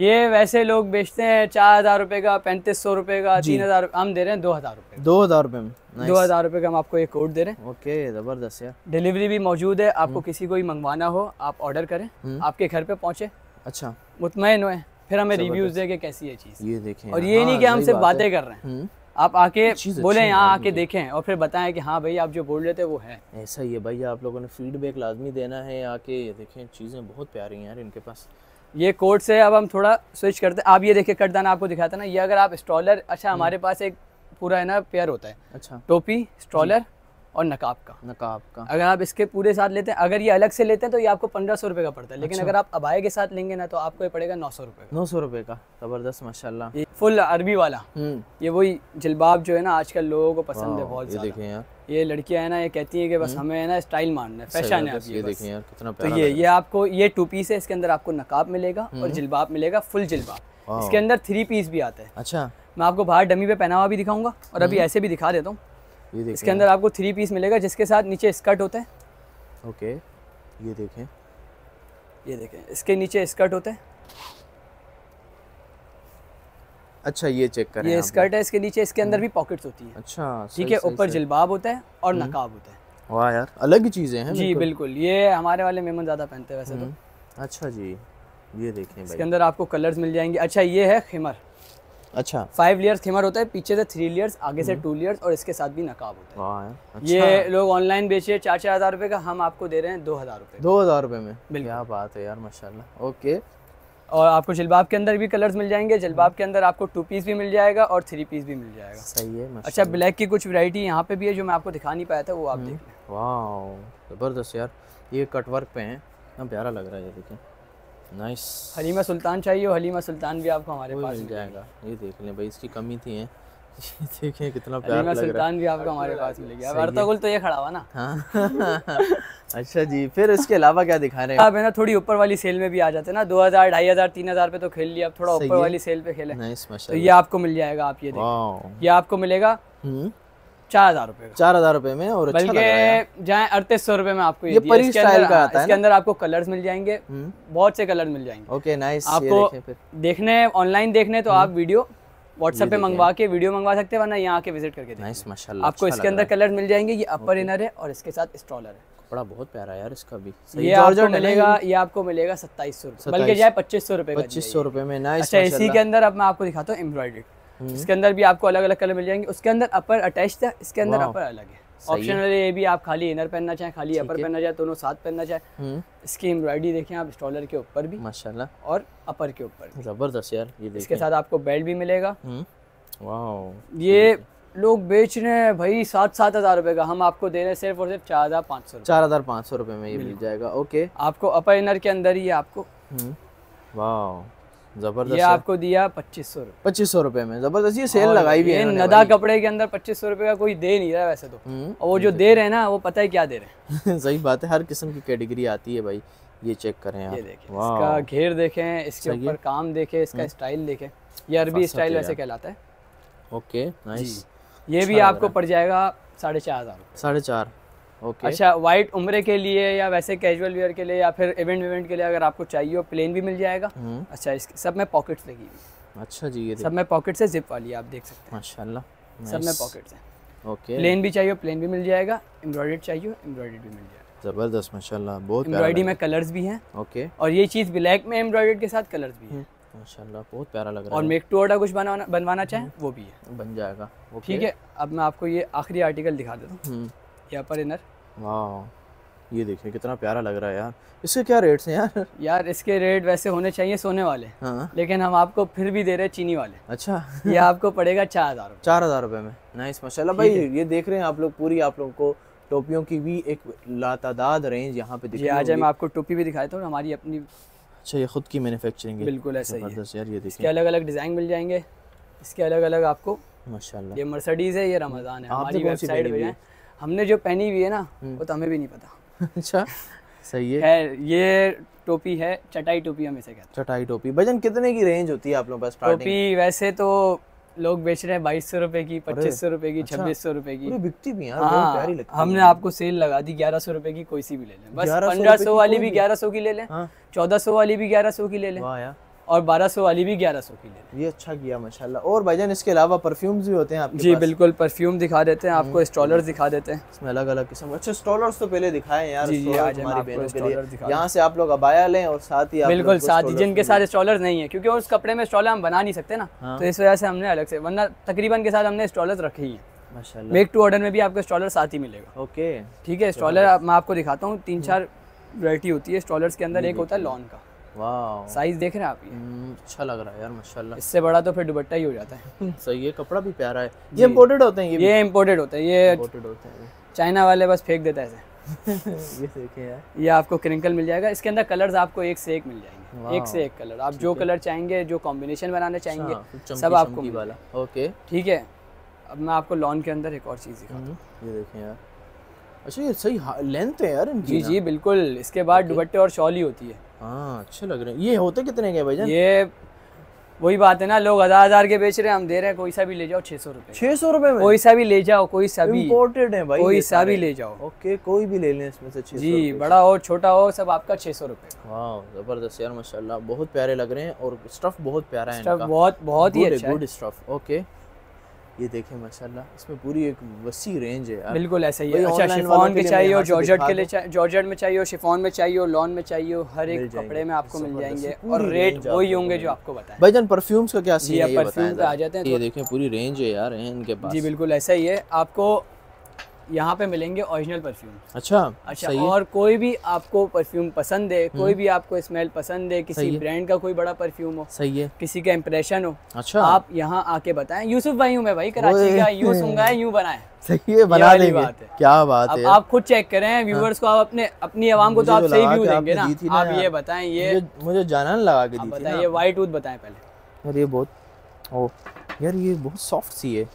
Speaker 1: ये वैसे लोग बेचते हैं चार हजार रूपए का पैंतीस सौ रूपए का तीन हजार हम दे रहे हैं दो हजार रूपए
Speaker 2: दो हजार रूपए में दो
Speaker 1: हजार रूपए का हम आपको एक कोड दे रहे हैं ओके जबरदस्त है डिलीवरी भी मौजूद है आपको हम्म। किसी को भी मंगवाना हो आप ऑर्डर करें हम्म। आपके घर पे पहुँचे अच्छा मुतमिन हुए फिर हमें रिव्यूज दे के कैसी है चीज ये देखें
Speaker 2: और ये नहीं हाँ, की हम सिर्फ बातें कर रहे हैं
Speaker 1: हम्म। आप आके बोले यहाँ आके देखें और फिर बताएं कि हाँ भाई आप जो बोल रहे थे वो है
Speaker 2: ऐसा ही है भाई आप लोगों ने फीडबैक लाजमी देना है आके ये देखें
Speaker 1: चीज़ें बहुत प्यारी हैं यार इनके पास ये कोर्ट से अब हम थोड़ा स्विच करते हैं आप ये देखिए कटदान आपको दिखाता ना ये अगर आप स्ट्रॉलर अच्छा हम्म। हमारे पास एक पूरा है ना पेयर होता है अच्छा टोपी स्ट्रॉलर और नकाब का नकाब का अगर आप इसके पूरे साथ लेते हैं अगर ये अलग से लेते हैं तो ये आपको पंद्रह सौ रुपये का पड़ता है लेकिन अच्छा। अगर आप अबाए के साथ लेंगे ना तो आपको ये पड़ेगा नौ सौ रुपये नौ सौ रुपये का ज़बरदस्त माशाल्लाह ये फुल अरबी वाला हम्म। ये वही जलबाब जो है ना आजकल लोगों को पसंद है बहुत देखिए ये लड़कियां है ना ये कहती हैं कि बस हम्म। हमें है ना स्टाइल मारना है फैशन है ये देखिए यार
Speaker 2: कितना तो ये ये
Speaker 1: आपको ये टू पीस है इसके अंदर आपको नकाब मिलेगा और हम्म। जिलबाब मिलेगा फुल जिलबाब इसके अंदर थ्री पीस भी आता है अच्छा मैं आपको बाहर डमी पे पहनावा भी दिखाऊंगा और अभी हम्म। ऐसे भी दिखा देता हूँ इसके अंदर आपको थ्री पीस मिलेगा जिसके साथ नीचे स्कर्ट होता
Speaker 2: है ओके ये देखें
Speaker 1: ये देखें इसके नीचे स्कर्ट होता है
Speaker 2: अच्छा ये चेक करें ये स्कर्ट
Speaker 1: है इसके नीचे इसके अंदर भी पॉकेट्स होती है अच्छा ठीक है ऊपर जिलबाब होता है और हम्म। नकाब होता है
Speaker 2: वाह यार अलग ही चीज़ें हैं जी
Speaker 1: बिल्कुल ये हमारे वाले मेमन ज़्यादा पहनते हैं वैसे तो
Speaker 2: हम्म। अच्छा जी ये देखें इसके अंदर
Speaker 1: आपको कलर्स मिल जाएंगे अच्छा ये है खिमर अच्छा फाइव लेयर्स खिमर होता है पीछे से थ्री लेयर्स आगे से टू हम्म। लेयर्स और इसके साथ भी नकाब होता है अच्छा। ये लोग ऑनलाइन बेचे चार चार हजार रुपए का हम आपको दे रहे हैं दो हजार रुपए दो हजार रुपए में क्या बात है यार माशाल्लाह ओके और आपको जलबाब के अंदर भी कलर्स मिल जाएंगे जलबाब के अंदर आपको टू पीस भी मिल जाएगा और थ्री पीस भी मिल जाएगा सही है अच्छा ब्लैक की कुछ वैरायटी यहाँ पे भी है जो मैं आपको दिखा नहीं पाया था वो आप हम्म।
Speaker 2: देख वाह ज़बरदस्त यार ये कट वर्क पे हैं इतना प्यारा लग रहा है ये देखिए नाइस हलीमा
Speaker 1: सुल्तान चाहिए हलीमा सुल्तान भी आपको हमारे पास मिल
Speaker 2: जाएगा ये देख लें भाई इसकी कमी थी है देखिए कितना प्यार लग रहा सुल्तान भी आपका हमारे पास मिलेगी अब अर्तागुल तो ये खड़ा हुआ ना हाँ अच्छा जी फिर इसके अलावा क्या दिखा रहे हैं आप है ना
Speaker 1: थोड़ी ऊपर वाली सेल में भी आ जाते हैं ना दो हजार ढाई हजार तीन हजार पे तो खेल लिया अब थोड़ा ऊपर वाली सेल पे खेले तो ये आपको मिल जाएगा आप ये ये आपको मिलेगा हम्म। चार हजार रूपए चार हजार रूपए में और अच्छा बल्कि जाए अड़तीस सौ रूपए में आपको ये परी स्टाइल का हाँ, आता है इसके अंदर आपको कलर्स मिल जाएंगे हम्म। बहुत से कलर मिल जाएंगे ओके नाइस आपको देखने ऑनलाइन देखने तो आप वीडियो हम्म। व्हाट्सएप पे मंगवा के वीडियो मंगवा सकते हैं वरना यहाँ आके विजिट करके नाइस माशाल्लाह आपको अच्छा इसके अंदर कलर मिल जाएंगे ये अपर इनर है और इसके साथ स्ट्रॉलर है
Speaker 2: कपड़ा बहुत प्यारा यार इसका भी ये आपको मिलेगा
Speaker 1: ये आपको मिलेगा सत्ताईस सौ रुपए बल्कि जाए पच्चीस सौ रुपए पच्चीस सौ रुपए में नाइस अच्छा इसी के अंदर अब मैं आपको दिखाता हूँ एम्ब्रॉयडेड हम्म। इसके अंदर भी आपको अलग अलग कलर मिल जाएंगे उसके अंदर अपर अटैच है इसके अंदर अपर अलग है ऑप्शनल ये भी आप खाली इनर पहनना चाहें खाली अपर पहनना चाहें दोनों साथ पहनना चाहें इसकी एम्ब्रॉयडरी हम्म। देखें आप स्टॉलर के ऊपर भी माशाल्लाह और अपर के ऊपर जबरदस्त यार ये इसके साथ आपको बेल्ट भी मिलेगा हम्म। ये लोग बेच रहे हैं भाई सात सात हजार रुपए का हम आपको दे रहे हैं सिर्फ और सिर्फ चार हजार पाँच सौ चार
Speaker 2: हजार पाँच सौ रुपए में ये मिल जाएगा ओके
Speaker 1: आपको अपर इनर के अंदर ही आपको
Speaker 2: हम्म। जबरदस्त ये आपको
Speaker 1: दिया पच्चीस सौ रूपये
Speaker 2: पच्चीस सौ रूपये में जबरदस्त ये सेल लगाई हुई है नदा
Speaker 1: कपड़े के अंदर पच्चीस सौ रूपये का कोई दे नहीं रहा वैसे तो हम्म, और वो जो तो दे रहे हैं ना वो पता है क्या दे रहे
Speaker 2: हैं सही बात है हर किस्म की कैटेगरी आती है भाई ये चेक करें आप ये देखें इसका
Speaker 1: घेर देखें इसके ऊपर काम देखें इसका स्टाइल हम्म। देखें ये अरबी स्टाइल वैसे कहलाता है
Speaker 2: ओके नाइस ये अच्छा भी आपको
Speaker 1: पड़ जाएगा साढ़े चार हज़ार
Speaker 2: साढ़े चार ओके अच्छा
Speaker 1: वाइट उम्र के लिए या वैसे कैजुअल वेयर के लिए या फिर इवेंट इवेंट के लिए अगर आपको चाहिए प्लेन भी मिल जाएगा हम्म। अच्छा इसके सब में पॉकेट लगी
Speaker 2: हुई अच्छा जी ये सब में
Speaker 1: पॉकेट से जिप वाली आप देख सकते हैं माशाल्लाह सब में पॉकेट
Speaker 2: है ओके प्लेन भी
Speaker 1: चाहिए प्लेन भी मिल जाएगा एम्ब्रॉयडेड चाहिए एम्ब्रॉयडेड भी मिल जाएगा
Speaker 2: जबरदस्त माशाल्लाह बहुत एम्ब्रॉयडरी में कलर्स भी हैं ओके और
Speaker 1: ये चीज़ ब्लैक में एम्ब्रॉयडर्ड के साथ कलर्स भी हैं हम्म, माशाल्लाह बहुत प्यारा लग रहा और है और मेक टू ऑर्डर कुछ बनवाना बनवाना चाहें हम्म। वो भी है बन जाएगा ठीक है अब मैं आपको ये आखिरी आर्टिकल दिखा देता हूँ यहाँ पर इनर
Speaker 2: वाह ये देखिए कितना प्यारा लग रहा है यार इसके क्या रेट्स हैं
Speaker 1: यार यार इसके रेट वैसे होने चाहिए सोने वाले हाँ? लेकिन हम आपको फिर भी दे रहे हैं चीनी वाले अच्छा ये आपको पड़ेगा चार हजार
Speaker 2: चार हजार रुपए में
Speaker 1: नाइस माशाल्लाह भाई
Speaker 2: ये देख रहे हैं आप लोग पूरी आप लोगों को टोपियों की भी एक लातादाद रेंज यहाँ पे दिखाई आज मैं आपको टोपी भी दिखाए था
Speaker 1: हमारी अपनी अच्छा
Speaker 2: ये खुद की मैन्युफैक्चरिंग बिल्कुल ऐसा यार ये देखिए अलग अलग
Speaker 1: डिज़ाइन मिल जाएंगे इसके अलग अलग आपको माशाल्लाह ये मर्सडीज़ है ये रमज़ान है हमारी वेबसाइट पे हमने जो पहनी हुई है ना हम्म। वो तो हमें भी नहीं पता अच्छा सही है ये टोपी है चटाई टोपी हम इसे कहते हैं चटाई टोपी वजन कितने की रेंज होती है आप लोगों पास टोपी वैसे तो लोग बेच रहे हैं बाईस सौ रुपए की पच्चीस सौ रुपए की अच्छा। छब्बीस सौ रुपए की बिकती भी हाँ, प्यारी लगती हमने आपको सेल लगा दी ग्यारह सौ रुपए की कोई सी भी ले लें बस पंद्रह सौ वाली भी ग्यारह सौ की ले लें हाँ। चौदह सौ वाली भी ग्यारह सौ की ले लें और 1200 वाली भी 1100 की ले ये अच्छा किया
Speaker 2: माशाल्लाह और भाईजान इसके अलावा परफ्यूम्स भी होते हैं आपके जी पास? बिल्कुल परफ्यूम दिखा देते हैं आपको स्टॉलर हम्म। दिखा देते हैं इसमें अलग अलग किस्म अच्छा
Speaker 1: स्टॉलर्स तो पहले दिखाए यार जी जी आज हमारी बहनों के लिए यहाँ से आप लोग अबाया लें और साथ ही बिल्कुल साथ ही जिनके साथ स्टॉलर नहीं है क्योंकि उस कपड़े में स्टॉलर हम बना नहीं सकते ना हाँ। तो इस वजह से हमने अलग से वरना तकरीबन के साथ हमने स्टॉलर रखे ही है मेक टू ऑर्डर में भी आपको स्टॉलर साथ ही मिलेगा ओके ठीक है स्टॉलर मैं आपको दिखाता हूँ तीन हम्म। चार वरायटी होती है स्टॉलर के अंदर एक होता है लॉन का साइज देख रहे हैं आप ये हम्म, अच्छा लग रहा है यार माशाल्लाह इससे बड़ा तो फिर दुपट्टा ही हो जाता है सही है कपड़ा भी प्यारा है ये इम्पोर्टेड होते हैं ये इम्पोर्टेड होते हैं ये इम्पोर्टेड होते हैं चाइना वाले बस फेंक देता है ये देखें यार ये आपको क्रिंकल मिल जाएगा इसके अंदर कलर्स आपको एक से एक मिल जाएंगे एक से एक कलर आप जो कलर चाहेंगे जो कॉम्बिनेशन बनाना अच्छा, चाहेंगे सब आपको वाला ओके ठीक है अब मैं आपको लॉन के अंदर एक और चीज़ दिखाता हम्म, ये देखिए यार अच्छा ये सही लेंथ है यार जी जी बिल्कुल इसके बाद दुपट्टे और शॉल ही होती है हाँ अच्छे लग रहे हैं ये होते कितने के भाई ये वही बात है ना लोग हजार हजार के बेच रहे हैं हम दे रहे हैं कोई सा भी ले जाओ छह सौ रुपए छह सौ रुपए में कोई सा भी ले जाओ कोई सा भी इम्पोर्टेड है भाई कोई सा भी ले जाओ ओके कोई भी ले लें इसमें से छह जी बड़ा हो छोटा हो सब आपका छह सौ रुपए
Speaker 2: जबरदस्त यार माशाल्लाह बहुत प्यारे लग रहे हैं और स्टफ बहुत प्यारा है स्टफ बहुत बहुत ही गुड स्टफ ओके ये देखें माशाल्लाह इसमें पूरी एक वसी रेंज है बिल्कुल ऐसा ही है अच्छा शिफॉन के चाहिए और जॉर्जेट के लिए
Speaker 1: जॉर्जेट में चाहिए और शिफॉन में चाहिए और लॉन में चाहिए और हर एक कपड़े में आपको मिल जाएंगे और रेट वही होंगे जो आपको बताएं
Speaker 2: भाई जान परफ्यूम्स का क्या सीन है ये परफ्यूम्स आ जाते हैं ये तो। देखें पूरी रेंज है यार इनके पास जी बिल्कुल
Speaker 1: ऐसा ही है आपको यहाँ पे मिलेंगे ओरिजिनल परफ्यूम
Speaker 2: अच्छा अच्छा सही और
Speaker 1: है? कोई भी आपको परफ्यूम पसंद है कोई हम्म। भी आपको स्मेल पसंद है किसी ब्रांड का कोई बड़ा परफ्यूम हो सही है किसी का इम्प्रेशन हो अच्छा आप यहाँ आके बताएं यूसुफ भाई हूँ मैं भाई कराची का यू सुंगा है यूँ बनाए
Speaker 2: सही है बना देंगे बात है। क्या बात है आप
Speaker 1: खुद चेक करें व्यूवर्स को आप अपने अपनी आवाम को तो आप तो सही व्यू देंगे ना आप ये बताएं ये मुझे जाना लगा के दी थी ये वाइट टूथ बताएं पहले
Speaker 2: अरे बहुत ओ यार ये बहुत सॉफ्ट सी है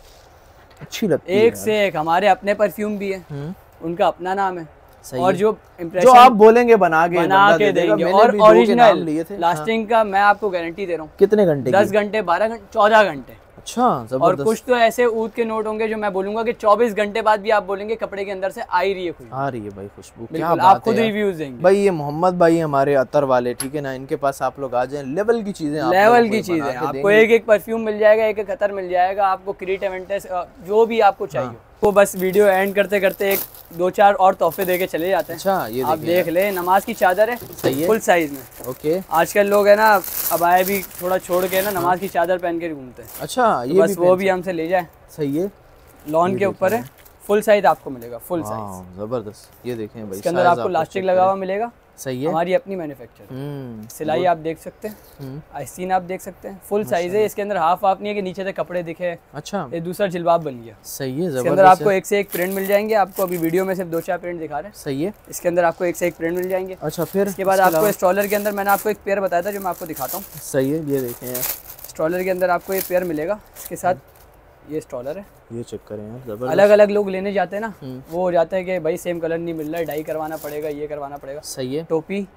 Speaker 2: अच्छी लगती एक है से
Speaker 1: एक हमारे अपने परफ्यूम भी है हम्म। उनका अपना नाम है और जो जो आप
Speaker 2: बोलेंगे बना के बना के देंगे और ओरिजिनल लास्टिंग हाँ।
Speaker 1: का मैं आपको गारंटी दे रहा हूँ कितने घंटे दस घंटे बारह घंटे चौदह घंटे
Speaker 2: अच्छा और कुछ
Speaker 1: तो ऐसे ऊद के नोट होंगे जो मैं बोलूंगा कि 24 घंटे बाद भी आप बोलेंगे कपड़े के अंदर से आ रही है खुशबू
Speaker 2: आ रही है भाई खुशबू क्या आप खुद रिव्यूज देंगे भाई ये मोहम्मद भाई हमारे अतर वाले ठीक है ना इनके पास आप लोग आ जाए लेवल की चीजें लेवल की चीजें आपको एक
Speaker 1: एक परफ्यूम मिल जाएगा एक एक अतर मिल जाएगा आपको क्रिएटिव जो भी आपको चाहिए हाँ। वो बस वीडियो एंड करते करते एक दो चार और तोहफे दे के चले जाते हैं अच्छा ये आप देख ले नमाज की चादर है सही है फुल साइज में ओके आजकल लोग है ना अब आए भी थोड़ा छोड़ के ना नमाज की चादर पहन के घूमते हैं अच्छा तो ये बस वो भी हमसे ले जाए सही है लॉन के ऊपर है फुल साइज आपको मिलेगा फुल हाँ,
Speaker 2: साइज जबरदस्त ये देखें भाई इसके अंदर आपको लास्टिक लगा हुआ मिलेगा सही है हमारी अपनी
Speaker 1: मैन्युफैक्चर हम्म, सिलाई आप देख सकते हैं हम्म। आइसिन आप देख सकते हैं फुल साइज अच्छा। है इसके अंदर हाफ हाफ नहीं है कि नीचे से कपड़े दिखे अच्छा ये दूसरा जिलबाब बन गया सही है इसके अंदर आपको एक से एक प्रिंट मिल जाएंगे आपको अभी वीडियो में सिर्फ दो चार प्रिंट दिखा रहे हैं सही है इसके अंदर आपको एक से एक प्रिंट मिल जाएंगे अच्छा फिर इसके बाद आपको स्ट्रॉलर के अंदर मैंने आपको एक पेयर बताया था जो मैं आपको दिखाता हूँ
Speaker 2: सही है ये देखें
Speaker 1: स्ट्रॉलर के अंदर आपको ये पेयर मिलेगा इसके साथ ये स्टॉलर है
Speaker 2: ये चेक करें यार अलग अलग
Speaker 1: लोग लेने जाते हैं ना हम्म। वो हो जाता है कि भाई सेम कलर नहीं मिल रहा है डाई करवाना पड़ेगा ये करवाना पड़ेगा सही है टोपी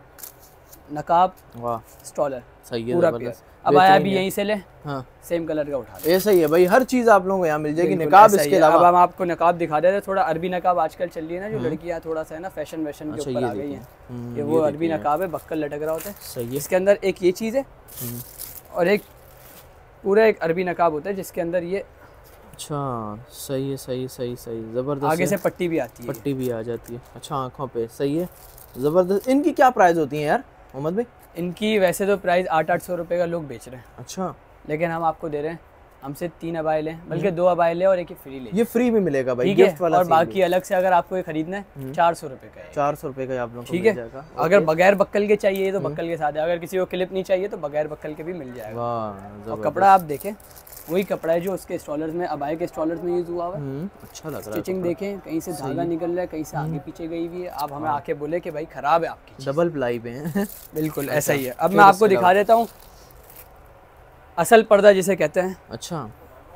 Speaker 1: नकाब वाह स्टॉलर सही है पूरा अब आया अभी यहीं से ले हाँ सेम कलर का उठा
Speaker 2: ये सही है भाई हर चीज आप लोगों को यहाँ मिल जाएगी नकाब इसके अलावा अब हम
Speaker 1: आपको नकाब दिखा दे रहे थोड़ा अरबी नकाब आजकल चल रही है ना जो हम्म। लड़कियाँ थोड़ा सा है ना फैशन वैशन के अच्छा, ऊपर आ गई है हम्म, ये वो अरबी नकाब है बक्कल लटक रहा होता है सही है इसके अंदर एक ये चीज़ है और एक पूरा एक अरबी नकाब होता है जिसके अंदर ये
Speaker 2: अच्छा सही है सही है सही सही ज़बरदस्त आगे से पट्टी भी आती है पट्टी भी आ जाती है अच्छा आँखों पे सही है ज़बरदस्त इनकी क्या प्राइस होती है यार
Speaker 1: मोहम्मद भाई इनकी वैसे तो प्राइस आठ आठ सौ रुपये का लोग बेच रहे हैं अच्छा लेकिन हम आपको दे रहे हैं हमसे तीन अबाइल है बल्कि हम्म। दो अबाइल है और एक फ्री ले ये
Speaker 2: फ्री में मिलेगा भाई गिफ्ट वाला और बाकी
Speaker 1: अलग से अगर आपको ये खरीदना है हम्म। चार सौ रुपए का
Speaker 2: चार सौ रुपए का आप लोग ठीक है अगर बगैर
Speaker 1: बक्कल के चाहिए तो हम्म। बक्कल के साथ है अगर किसी को क्लिप नहीं चाहिए तो बगैर बक्कल के भी मिल जाएगा
Speaker 2: और कपड़ा आप
Speaker 1: देखें वही कपड़ा है जो उसके स्टॉलर्स में अबाय के स्टॉलर्स में यूज हुआ हुआ है
Speaker 2: हम्म, अच्छा लग रहा है स्टिचिंग देखें
Speaker 1: कहीं से धागा निकल रहा है कहीं से आगे हम्म। पीछे गई हुई है आप हमें हाँ। आके बोले कि भाई खराब है आपकी डबल प्लाई पे है बिल्कुल ऐसा ही है अब मैं आपको दिखा देता हूँ असल पर्दा जिसे कहते हैं अच्छा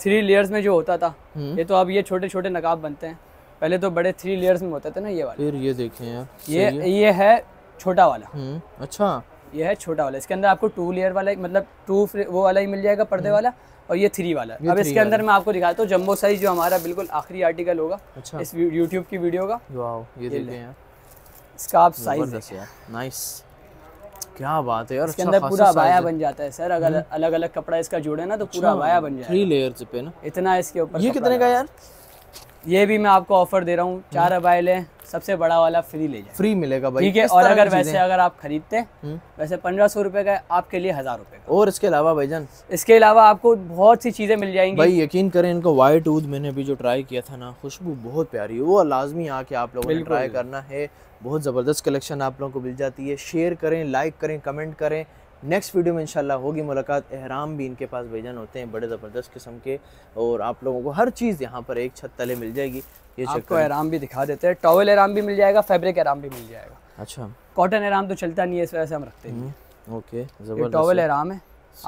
Speaker 1: थ्री लेयर्स में जो होता था हम्म। ये तो अब ये छोटे छोटे नकाब बनते हैं पहले तो बड़े थ्री लेयर्स में होता था ना ये वाले
Speaker 2: फिर ये देखें यार ये ये
Speaker 1: है छोटा वाला अच्छा ये है छोटा वाला इसके अंदर आपको टू लेयर वाला मतलब टू वो वाला ही मिल जाएगा पर्दे वाला और ये थ्री वाला है अब इसके अंदर मैं आपको दिखाता हूँ जम्बो साइज जो हमारा बिल्कुल आखिरी आर्टिकल होगा अच्छा इस यूट्यूब की
Speaker 2: वीडियो का ये देखिए साइज नाइस
Speaker 1: क्या बात है यार इसके अच्छा अंदर पूरा वाया बन जाता है सर अगर हम्म। अलग अलग कपड़ा इसका जोड़े ना तो पूरा अच्छा, वाया बन जाएगा थ्री लेयर्स पे ना इतना इसके ऊपर ये कितने का यार ये भी मैं आपको ऑफर दे रहा हूँ चार हम्म। अबाइल है सबसे बड़ा वाला फ्री ले जाए
Speaker 2: फ्री मिलेगा भाई ठीक है और अगर वैसे अगर
Speaker 1: आप खरीदते हम्म। वैसे पंद्रह सौ रुपए का आपके लिए हजार रुपए का और इसके अलावा भाई जान इसके अलावा आपको बहुत सी चीजें मिल जाएंगी भाई
Speaker 2: यकीन करें इनको वाइट ऊद मैंने भी जो ट्राई किया था ना खुशबू बहुत प्यारी है वो लाजमी आके आप लोगों ने ट्राई करना है बहुत ज़बरदस्त कलेक्शन आप लोगों को मिल जाती है शेयर करें लाइक करें कमेंट करें नेक्स्ट वीडियो में इंशाल्लाह होगी मुलाकात एहराम भी इनके पास भेजन होते हैं बड़े ज़बरदस्त किस्म के और आप लोगों को हर चीज़ यहाँ पर एक छत तले मिल जाएगी ये आपको एहराम भी दिखा
Speaker 1: देते हैं टॉवल एहराम भी मिल जाएगा फैब्रिक एहराम भी मिल जाएगा अच्छा कॉटन एहराम तो चलता नहीं है इस वजह से हम रखते
Speaker 2: हैं हम्म, ओके टॉवल एहराम है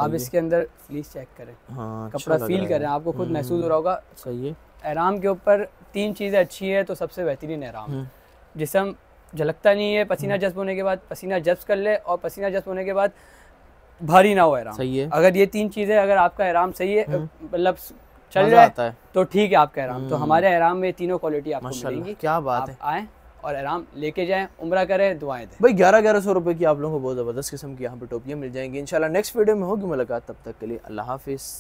Speaker 2: आप इसके
Speaker 1: अंदर प्लीज चेक करें हाँ, अच्छा कपड़ा फील करें आपको खुद हम्म, महसूस हो रहा होगा सही है आराम के ऊपर तीन चीज़ें अच्छी है तो सबसे बेहतरीन आराम हम्म। जिसम झलकता नहीं है पसीना जज्ब होने के बाद पसीना जज्ब कर ले और पसीना जज्ब होने के बाद भारी ना हो आराम सही है अगर ये तीन चीजें अगर आपका आराम सही है हम्म। मतलब
Speaker 2: चल रहा है
Speaker 1: तो ठीक है आपका आराम तो हम्म। हमारे आराम में तीनों क्वालिटी आपको मिलेंगी क्या बात है आए और आराम लेके जाए उम्र करें दुआएं दें
Speaker 2: भाई ग्यारह ग्यारह सौ रुपये की आप लोगों को बहुत ज़बरदस्त किस्म की यहाँ पर टोपियाँ मिल जाएंगी इंशाल्लाह नेक्स्ट वीडियो में होगी मुलाकात तब तक के लिए अल्लाह हाफिज़